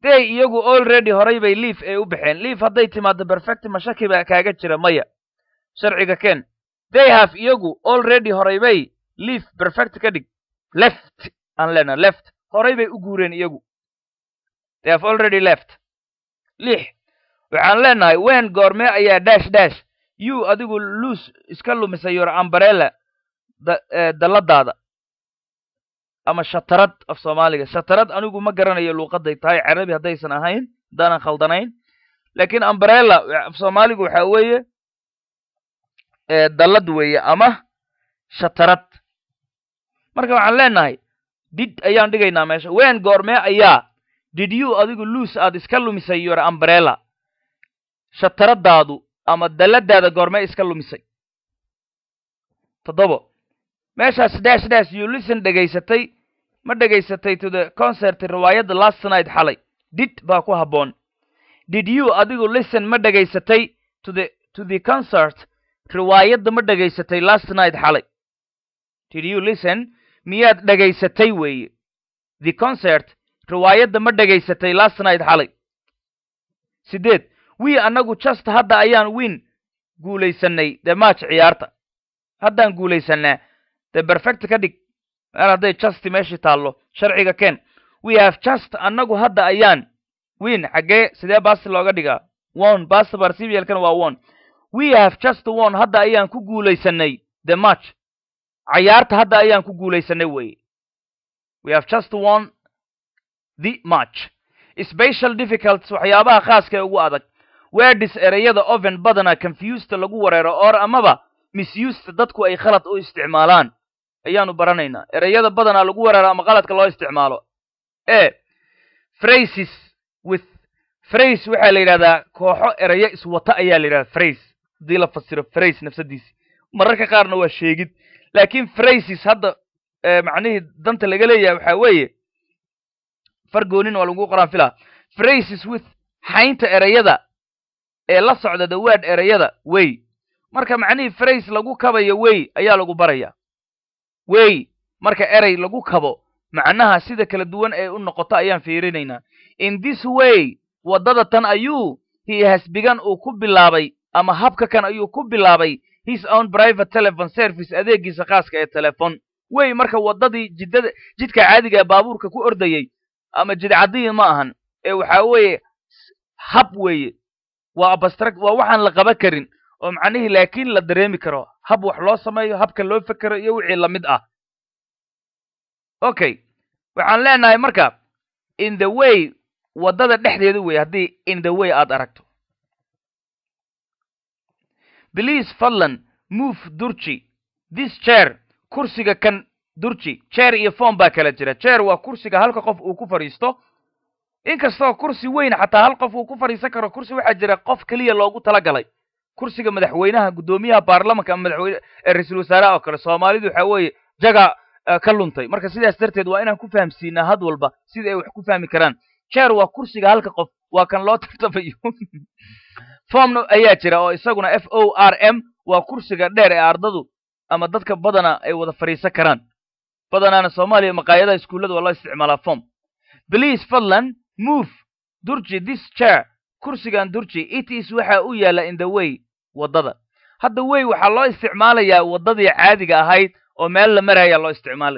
dey iyagu olredy horay bay liif ay u baxeen liif hadday timaado berfecti mashakiba kaaga jira maya sharciga ken dey haf iyagu olredy horay bay liif berfect ka dhig left aan lena left horay bay u guureen iyagu they have already left lix waxaan leenahay wen goormee ayaa dash dash you adigu luus iska lumisa your ambrella eh, dalladaada ama shatarad af soomaaliga shatarad anigu ma garanayo luuqaday tahay carabi haddaysan ahayn haddaanan khaldanayn laakiin ambarela af soomaaligu waxaa weeye eh, dallad weeye ama shatarad marka waxaan leenahay did ayaan dhigaynaa meesha wen goormee ayaa did didyu adigu luus aad iska lumisay yore ambrela shataradaadu ama dalladaada goormee iska lumisay toddobo meeshaas dash dash you listen dhegaysatay ma dhegaysatay to the concert riwaayadda last night xalay did baa ku habboon did you adigu listen ma dhegaysatay to the to the concert riwaayadda ma dhegaysatay last night xalay did you listen miyaad dhegaysatay weeye the concert riwaayadda ma dhegaysatay lastnayd xalay siddeed wii annagu just hadda ayaan wiin guulaysannay dee match ciyaarta haddaan guulaysannaa dee berfect ka dhig meel hadday justi meeshii taallo sharciga keen we have just annagu hadda ayaan wiin xaggee sidee baasti looga dhigaa won basta barcibialkana waa won we have just won hadda ayaan ku guulaysannay the match cayaarta hadda ayaan ku guulaysannay weye we have just won the match special difficult waxyaabaha khaaska ee ugu adag werdis ereyada oven badanaa confuseda lagu wareero oor amaba misuseda dadku ay khalad u isticmaalaan ayaanu baranaynaa ereyada badanaa lagu wareero ama khaladka loo isticmaalo e frases with frays waxaa la yidhahdaa kooxo ereyo iswata ayaa la yidhahdaa frays haddii la fasiro frays nafsadiisii mararka qaarna waa sheegid laakiin frases hadda macnihii danta laga leeyahay waxaa weeye fargoonin waa lagu qoraa phrases with xaynta ereyada ee la socda the word ereyada wey marka macnihii phrase lagu kabayo wey ayaa lagu baraya wey marka eray lagu kabo macnaha sida kala duwan ee u noqoto ayaan fiirinaynaa in this way waddada tan ayuu he has begun uu ku bilaabay ama habka kan ayuu ku bilaabay his own private telephone service adeeggiisa khaaska ee telefon wey marka waddadii jiddada jidka caadiga ee baabuurka ku ordayey ama jid ma ahan ee waxaa weeye hab weeye waa abstract waa waxaan la qaba karin oo macnihii laakiin la dareemi karo hab wax loo sameeyo habka loo fekero iyo wixii lamid ah okay waxaan leenahay marka in the way waddada dhexdeeda wey haddii in the way aad aragto please fadlan move durji this chair kursiga kan durji jeer iyo foom baa kala jira jeer waa kursiga halka qof uu ku fadhiisto inkastoo kursi weyn xataa hal qof uu ku fadhiisan karo kursi waxaa jira qof keliya loogu talagalay kursiga madaxweynaha guddoomiyaha baarlamanka ama madaxweyne ra-iisul wasaaraha oo kale soomaalidu waxaa weeye jaga eh, ka luntay marka sidaas darteed waa inaan ku fahamsiinaa had walba sida ay wax ku fahmi karaan jeer waa kursiga halka qof waa kan loo tartamayo formna ayaa jira oo isaguna f o r m waa kursiga dheer ee ardadu ama dadka badana ay wada fadhiisan karaan badanaana soomaaliya maqaayadaha iskuullada waa loo isticmaalaa form bliase fadlan move durji this chair kursigan durji it is waxaa u yaalla in the way waddada hadda wey waxaa loo isticmaalayaa waddadii caadiga ahayd oo meel la maraya loo isticmaal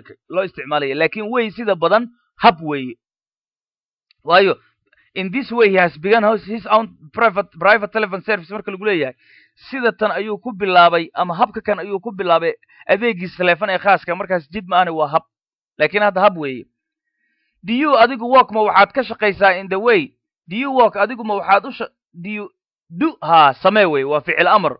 isticmaalaya laakiin wey sida badan hab weeye waayo in this way he has begun his own private private telephone service marka lagu leeyahay sida tan ayuu ku bilaabay ama habka kan ayuu ku bilaabay adeegiis taleefon ee khaaska markaas jid maahani waa hab laakiin hadda hab weeye diyu adigu work ma waxaad ka shaqaysaa in the way diyu work adigu ma waxaad u diyu du haa samee weye waa ficil amr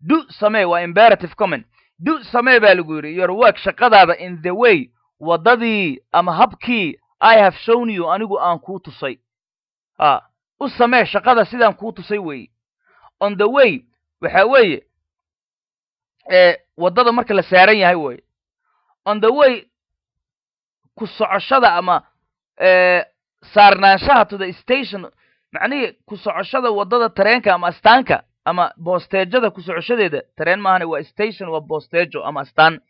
du samee waa imberative comment du samee baa lagu yidhi your work shaqadaada in the way waddadii ama habkii i have shown you anigu aan kuu tusay a u samee shaqada sidaan kuu tusay weeye on the way waxa weeye waddada marka la saaran yahay weye on the way ku socoshada ama saarnaanshaha to the station macnihii ku socoshada waddada tareenka ama astaanka ama boosteejada ku socoshadeeda tareen maahane waa station waa boosteejo ama astaan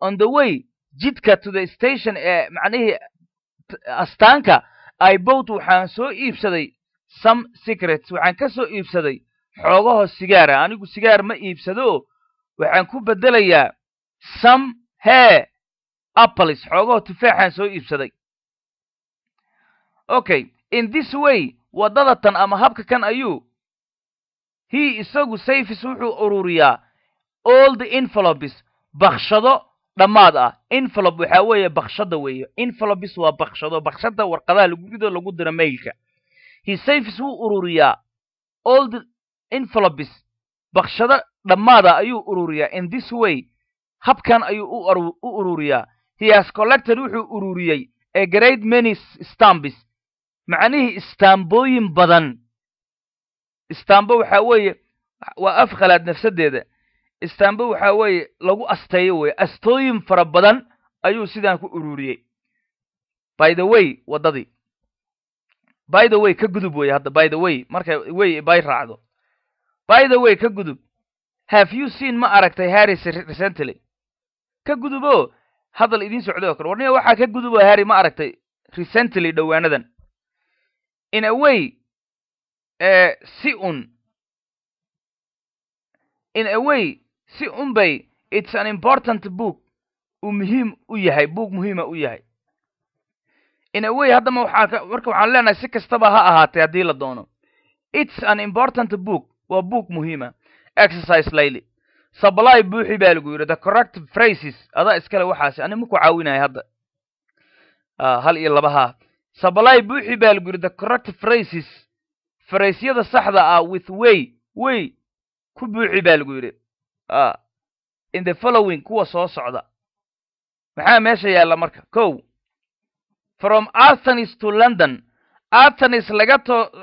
on the way jidka to the station ee macnihii astaanka ibot waxaan soo iibsaday some secrets waxaan ka soo iibsaday xoogaho sigaara anigu sigaar ma iibsado waxaan ku bedelayaa sam hee apples xoogahoo tufaaxaan soo iibsaday okay in this way waddada tan ama habka kan ayuu hi isagu sayfis wuxuu ururiyaa all the envelopes bakshado dhammaad ah envelope waxaa weeye bakshada weeye envelopes waa bakshado bakshada warqadaha lagu rido lagu diro maylka hi sayfis wuu ururiyaa all the inflobis bakshada dhammaada ayuu ururiyaa in this way habkan ayuu u ururiyaa hias collected wuxuu ururiyey a great many stambis macnihii istaambooyin badan istaambo waxaa weeye waa af khalaad nafsadeeda istaambo waxaa weeye lagu asteeyo weye astooyin fara badan ayuu sidaan ku ururiyey by the way waddadii by the way ka gudub weye hadda by the way marka way bay raacdo by the way ka gudub have you seen ma aragtay harris recently ka gudubo hadal idiin socdo kale warniya waxaa ka gudubo harry ma aragtay recently dhowaanadan in a way eh, si un in a way si un bay it's an important book uu muhiim u yahay book muhiima u yahay in a way haddama waxaa marka waxaan leenahay si kastaba ha ahaatay haddii la doono it's an important book waa book muhiima ah. exercise layly sably buuxi baa lagu yidhi the corrective phrases adaa iskale waxaasi ani maku caawinaya hadda ah, hal iyo laba haa buuxi baa lagu yidhi the correct phrases faraysyada saxda ah with way way ku buuxi baa lagu yidhi ah, in the following kuwa soo socda maxaa meesha yaalla marka kow from arthanis to london arthanis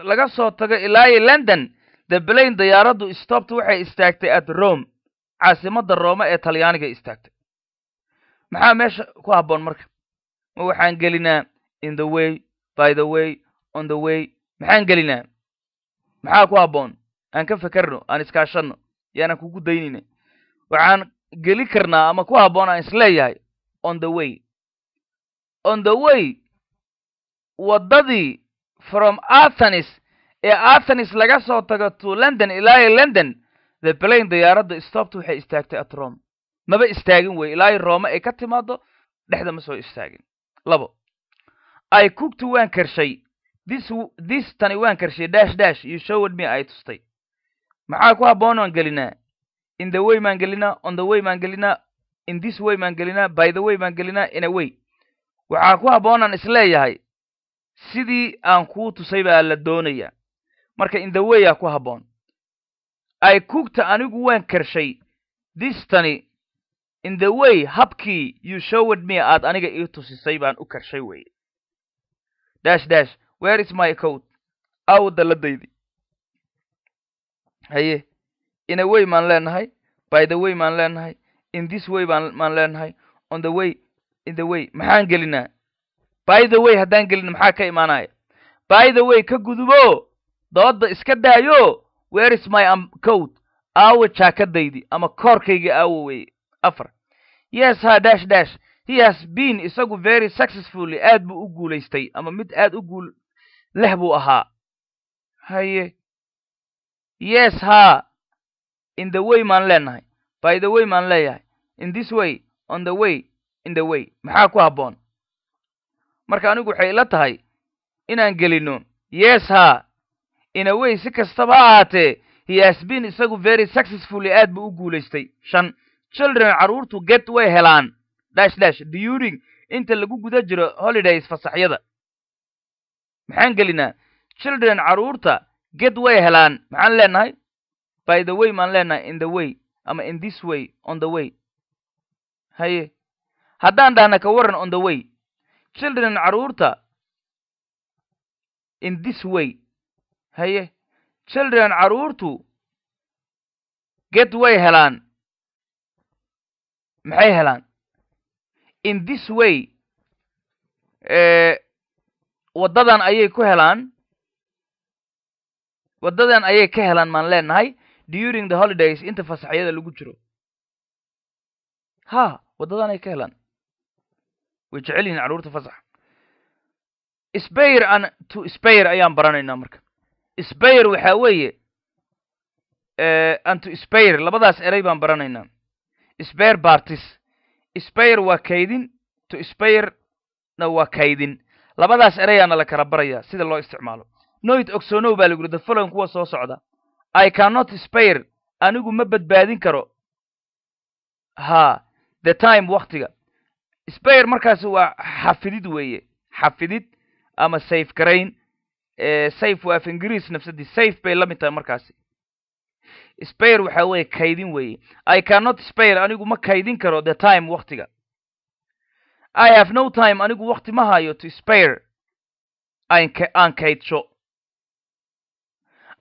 laga soo tago ilaayo london debelayn diyaaraddu istoobta waxay istaagtay at rome caasimadda roome ee talyaaniga istaagtay maxaa meesha ku habboon marka ma waxaan gelinaa in the way by the way on the way maxaan gelinaa maxaa ku habboon aan ka fekerno aan iskaashanno yaanaan kugu daynayna waxaan geli karnaa ama ku habboon aan isleeyahay on the way on the way waddadii from athenis ee athens laga soo taga to london ilaayo london the blaine diyaaradda stoobt waxay istaagtay at rome maba istaagin wey ilaayo rome ay ka timaado dhexda ma soo istaagin labo i cooked waan karshay this this tani waan karshay dash dash you showed me ay tustay maxaa ku habboon aan gelinaa in the way maan gelinaa on the way maan gelinaa in this way maan gelinaa by the way maan gelinaa in a way waxaa ku habboon aan isleeyahay sidii aan kuu tusay baa la doonayaa marka indaweya ku habboon ay kugta anigu waan karshay distani way habkii you showed me aad aniga ii tusisay baan u kershay weye dash dash where is my coat aw dalladaydi haye in a way maan leenahay by the way maan leenahay in this way maan leenahay on the way in the way maxaan gelinaa by the way haddaan gelina maxaa ka imaanaya by the way ka gudubo doodda iska daayo weris my um, cowd aawo jaakadaydi ama koorkayga aawo weeye afar yes ha dash dash he has been isagu very successfully aad buu u guulaystay ama mid aad u guul leh buu ahaa haye yes ha in the way maan leenahay by the way maan leeyahay in this way on the way in the way maxaa ku habboon marka anigu waxay ila tahay inaan gelino yes ha in a way si kastaba ahaatee he has been isagu very successfully aad buu u guulaystay shan children carruurtu get way helaan dash dash during inta lagu guda jiro holidays fasaxyada maxaan gelinaa children carruurta ged way helaan maxaan leenahay by the way maan leenahay in the way ama in this way on the way haye haddaan dhahna ka warran on the way children carruurta in this way haye children caruurtu ged way helaan maxay helaan in this way eh, waddadan ayay ku helaan waddadan ayay ka helaan maan leenahay during the holidays inta fasaxyada lagu jiro ha ay ka helaan way jecel yihin carruurta fasax spare an to spare ayaan baranaynaa marka sbayr waxaa weeye eh, anto sbayr labadaas eray baan baranaynaa sbayr bartis sbayr waa kaydin to sbayrna waa kaydin labadaas erayaana la kala barayaa sida loo isticmaalo noyd ogsoonow baa lagu yidhi dafalon kuwa soo socda i cannot sbayr anigu ma badbaadin karo ha the time waktiga sbayr markaasi waa xafidid weeye xafidid ama safegrain safe waa af ingiriis nafsadii safe bay la mid tahay markaasi spare waxa weeye kaydin weeye i cannot spare anigu ma kaydin karo the time waktiga i have no time anigu wakti ma hayo to spare aan kaydsho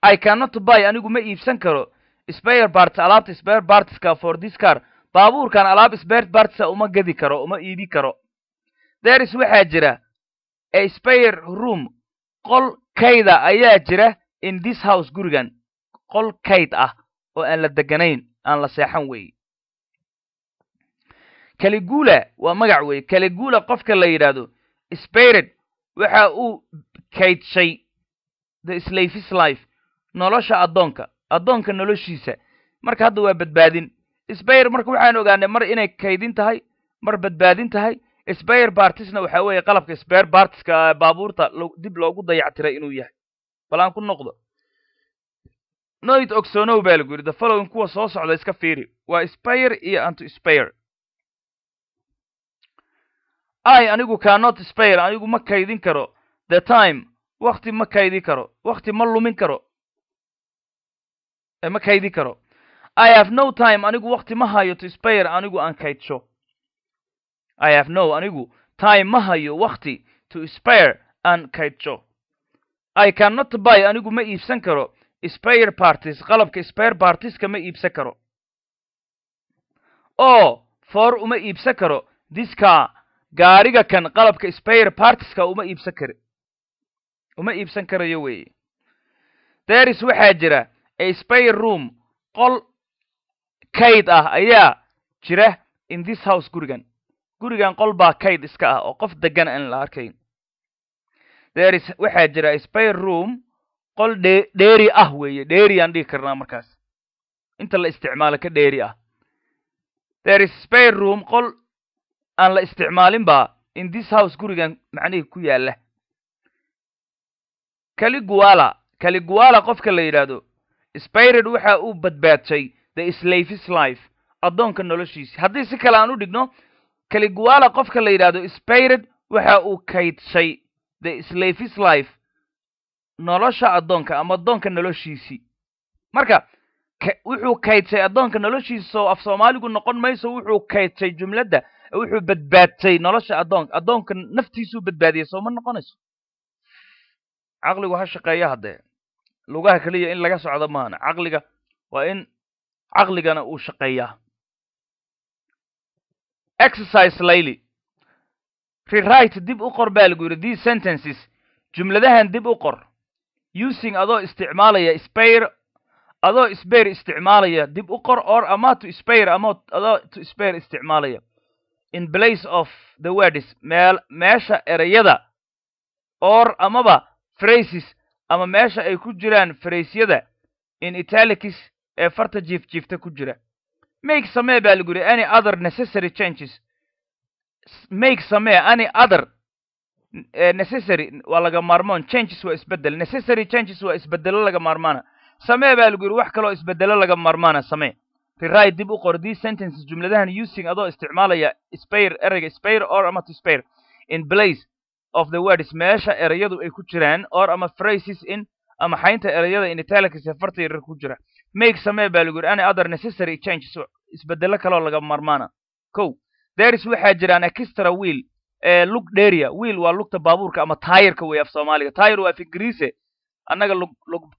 i cannot buy anigu ma iibsan karo spare bart alaabta spare bartska for this car baabuurkan alaab spare bartsa uma gadi karo uma iibi karo theris waxaa jira a spare room qol kayda ayaa jira in this house gurigan qol kayd ah oo aan la deganayn aan la seexan weeye kaligula waa magac weeye kaligula qofka la yidhaahdo spirit waxa uu kaydshay the slavis life nolosha addoonka addoonka noloshiisa marka hadda waa badbaadin spayr marka waxaan ogaanay mar inay kaydin tahay mar badbaadin tahay spare bartisna waxa weeye qalabka spare bartiska baabuurta dib loogu dayactiray inuu yahay bal aan ku noqdo noid oxonow baa lagu yidhi the following kuwa soo socda iska fiiri waa spare iyo anto spare i anigu cannot spare anigu ma kaydin karo the time wakti ma kaydin karo wakti ma lumin karo eh, ma kaydin karo i have no time anigu wakti ma hayo to spare anigu aan kaydsho I have no anigu time ma hayo wakhti to spare aan kaydso i cannot buy anigu ma iibsan karo spare parties qalabka spare partieska ma iibsan karo oo oh, for uma iibsan karo diska gaariga kan qalabka spare partiska uma iibsan kar uma iibsan karayo weeye deris waxaa jira a spare room qol kayd ah ayaa jira in this house gurigan gurigan qol baa kayd iska ah oo qof degan aan la arkayn deris waxaa jira spare room qol dhe dheeri ah weeye dheeri aan dhihi karnaa markaas inta la isticmaalo ka dheeri ah theris spir room qol aan la isticmaalin baa in this house gurigan macnihii ku yaalla caliguala caliguala qofka la yidhaahdo spired waxa uu badbaadshay the slafis life addoonka noloshiisi haddii si kale aan u dhigno kaliguala qofka la yidhaahdo spaired waxa uu kaydsay the slafis life nolosha addoonka ama addoonka noloshiisii marka wuxuu kaydsay addoonka noloshiisaoo af soomaaligu noqon mayso wuxuu kaydshay jumladda wuxuu badbaadsay nolosha addoonka addoonka naftiisuu badbaadiyey soo ma noqonayso caqligu ha shaqeeya haddee lugaha keliya in laga socdo maana caqliga waa in caqligana uu shaqeeyaa exercise layly rewrite dib u qor baa lagu yidhi these sentences jumladahan dib u qor using adoo isticmaalaya spare adoo spare isticmaalaya dib u qor or ama to spare ama adoo to spare isticmaalaya in place of the words meel meesha erayada or amaba phrases ama meesha ay ku jiraan fraysyada in italicis ee farta jiif jiifta ku jira make samee baa laguri any other necessary changes make samee any other eh, necessary waa laga maarmoon changes waa isbedel necessary changes waa isbedelo laga maarmaana samee baa lagu laguyiri wax kaloo isbedelo laga maarmaana samee rewrite dib u qor these sentences jumladahan using adoo isticmaalaya spare ereyga spare or ama to spare in place of the words meesha ereyadu ay ku jiraan or ama phrases in ama xaynta ereyada in italics ee farta yarar ku jira make samee baa lagu yidhi an other necessary changes isbedelo kaloo laga marmaana kow deris waxaa jira extra wheel ee eh, lug dheria wheel waa lugta baabuurka ama taayirka wey af soomaaliga taayir waa af annaga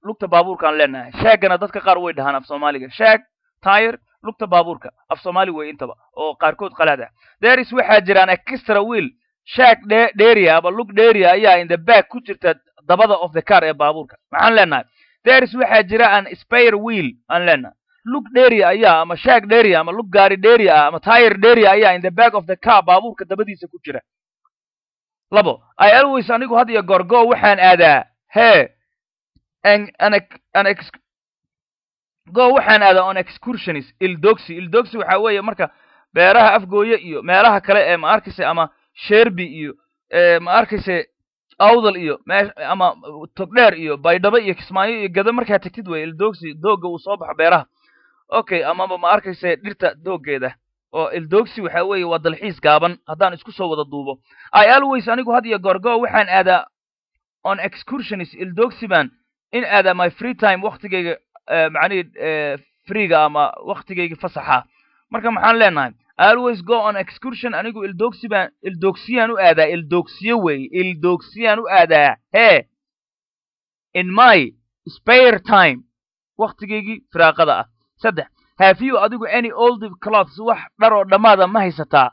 lugta baabuurkaan leenahay shaagana dadka qaar way dhahaan af soomaaliga shaag taayir lugta baabuurka af soomaali wey intaba oo qaarkood qalaad ah deris waxaa jira extra wheel shaag dheria ama lug dheria ayaa in the back ku jirta dabada of the car ee baabuurka maxaan leenahay ders waxaa jira aan spire wheel aan lena lug dheria ayaa ama shaag dheria ama lug gaari dheria ah ama tayre dheria ayaa in the back of the car baabuurka dabadiisa ku jira labo i always anigu had iyo gorgo waxaan aadaa he go waxaan aadaa on excursionis ildoxi ildoxi waxaa weeye marka beeraha afgooye iyo meelaha kale ee ma arkayse ama sherby iyo ma arkayse awdal iyo ama togdheer iyo baydhabo iyo kismaayo iyo gada markaa tegtid wey ildoogsi doogga uu soo baxo beeraha okay amaba ma arkayse dhirta dooggeeda oo ildoogsi waxa weeye waa dalxiis gaaban haddaan isku soo wada duubo i always anigu had iyo goorgoo waxaan aadaa on excursionis ildoogsi baan in aadaa my free time waktigayga eh, macnihii eh, freega ama waktigayga fasaxa marka maxaan leenahay I always go on excursion anigu ildoogsi baan ildoogsiyaan u aadaa ildoogsiyo weeye ildoogsiyaan u aadaa hee in my spare time wakhtigaygii firaaqada ah saddex have you adigu any old clothes wax dharoo dhammaada ma haysataa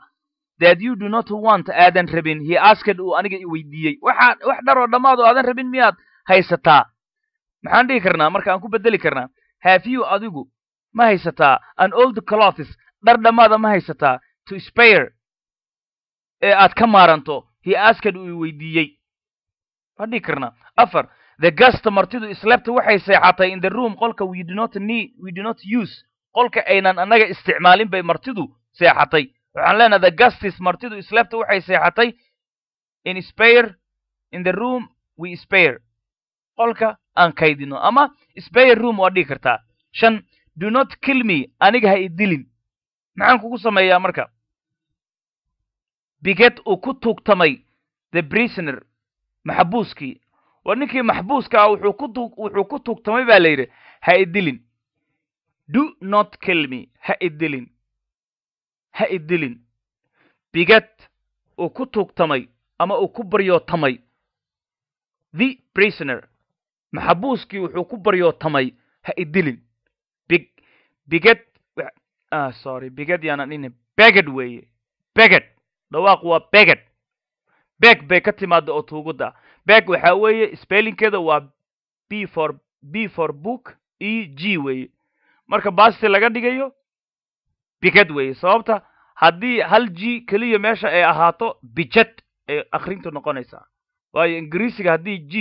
that you do not want aadan rabin he asked uu aniga weydiiyey waxa wax dhar oo dhammaad oo aadan rabin miyaad haysataa maxaan dhihi karnaa marka aan ku bedeli karnaa have you adigu ma haysataa an old clothes dhar dhammaada ma haysataa to spare ee aad ka maaranto he asked uu weydiiyey waan dhihi karnaa afar the gasta martidu islebta waxay seexatay in the room qolka we do not need we do not use qolka aynan annaga isticmaalin bay martidu seexatay waxaan leenaha the gastis martidu islebta waxay seexatay in spare in the room we spare qolka aan kaydino ama spare room waad dhihi kartaa shan do not kill me aniga ha idilin maxaan kugu sameeyaa marka biget uu ku tuugtamay the brisoner maxabuuskii waa ninkii maxbuuska ah wuxuu ku tu tuugtamay baa la yidhi ha idilin do not kilme ha idilin ha idilin biget uu ku tuugtamay ama uu ku baryootamay the brisoner maxabuuskii wuxuu ku baryootamay ha idilin biget ah sorry bigad yaanan dhihne beged weeye beged dhawaaq waa beged beg bay ka timaada oo tuugada beg waxaa weeye spellingkeeda waa b for b for book e g weeye marka basti laga dhigayo biged weeye sababta haddii hal g keliya meesha ay ahaato bijad ay akrintu noqonaysaa waayo ingiriisiga haddii g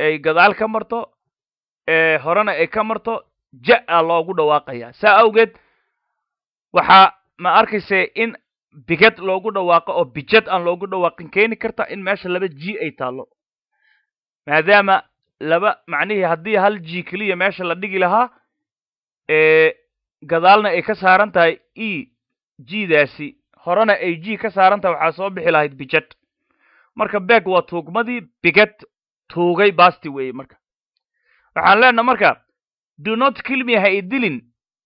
ay gadaal ka marto horena ay ka marto ja-a ah, loogu dhawaaqayaa saa awgeed waxaa ma arkayse in biged loogu dhawaaqo oo bijad aan loogu dhawaaqin keeni karta in meesha laba g ay taallo maadaama laba macnihii haddii hal g keliya meesha la dhigi lahaa gadaalna ay ka saaran tahay e g horena ay g ka saaran tahay waxaa soo bixi lahayd bijad marka beg waa tuugmadii biged tuugay baasti weeye marka waxaan leenaha marka do not kilmi ha idilin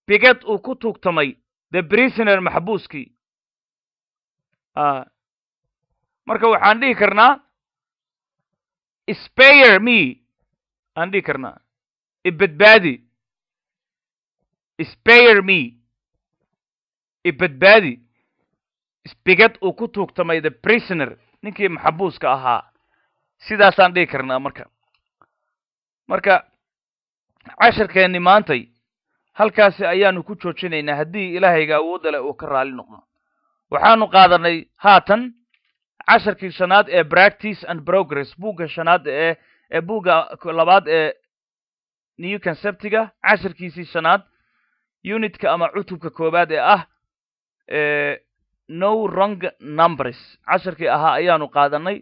biged uu ku tuugtamay the prisoner maxbuuskii marka waxaan dhihi karnaa spare me aan dhihi karnaa ibadbaadi spare me ibadbaadi isbigad uu ku tuugtamay the prisoner ninkii maxabuuska ahaa sidaasaan dhihi karnaa marka marka casharkeenni maantay halkaasi ayaanu ku joojinaynaa haddii ilaahayga awoodda leh uu ka raali noqdo waxaanu qaadannay haatan casharkii shanaad ee practice and progress buugga shanaad ee ee buugga labaad ee new conceptiga casharkiisii shanaad unitka ama cutubka koowaad ee ah no rong numbers casharkii ahaa ayaanu qaadannay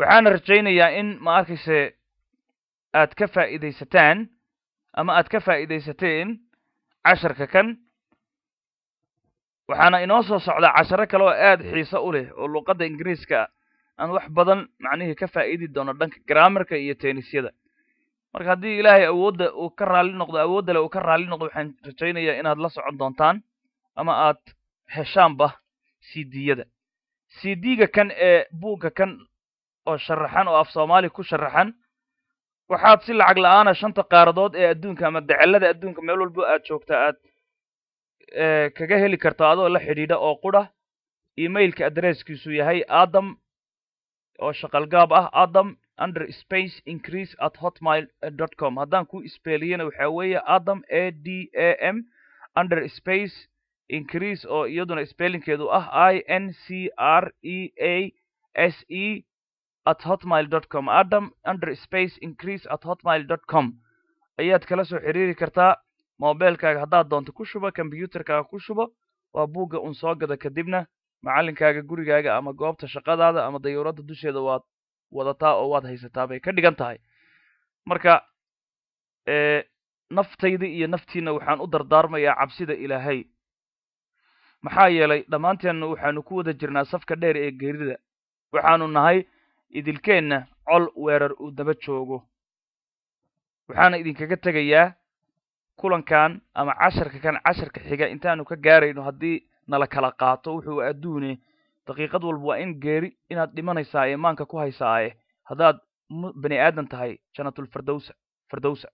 waxaana rajaynayaa in ma arkayse aad ka faa'iidaysataan ama aad ka faa'iidaysateen casharka kan waxaana inoo soo socdaa casharo kale oo aad xiiso u leh oo luuqadda ingiriiska aan wax badan macnihii ka faa'iidi doono dhanka graamarka iyo teenisyada marka haddii ilaahay awoodda uu ka raalli noqdo awoodda leh uu ka raalli noqdo waxaan rajaynayaa inaad la socon doontaan ama aad heshaanba cdiyada cd-ga kan ee buugga kan oo sharaxan oo af soomaali ku sharaxan waxaad si lacag la'aana shanta qaaradood ee adduunka ama dacalada adduunka meel walba aad joogta aad eh, kaga heli karta adoo la xidhiidha oo qudha emailka adresskiisu yahay adam oo shaqalgaab ah adam under space increase at hotmail dot com haddaan ku isbeeliyana waxaa weeye adam a d a m under space increase oo iyaduna sbeelingkeedu ah i n c r e a s e at hotmail.com adam under space increase at hotmail.com ayaad kala soo xiriiri kartaa moobeelkaaga haddaad doonto ku shubo kombyuutarkaaga ku shubo waa buugga un soo gada kadibna macallinkaaga gurigaaga ama goobta shaqadaada ama dayuuradda dusheeda waad wadataa oo waad haysataa bay ka dhigan tahay marka naftayda iyo naftiinna waxaan u dardaarmayaa cabsida ilaahay maxaa yeelay dhammaanteenna waxaanu ku wada jirnaa safka dheer ee geerida waxaanu nahay idilkeenna col weerar uu daba joogo waxaana idinkaga tegayaa kulankan ama casharka kan casharka xiga intaanu ka gaarayno haddii nala kala qaato wuxuu adduune daqiiqad walba waa in geeri inaad dhimanaysaa ee maanka ku haysaaye haddaad bani aadan tahay janatulfirdows fardowsa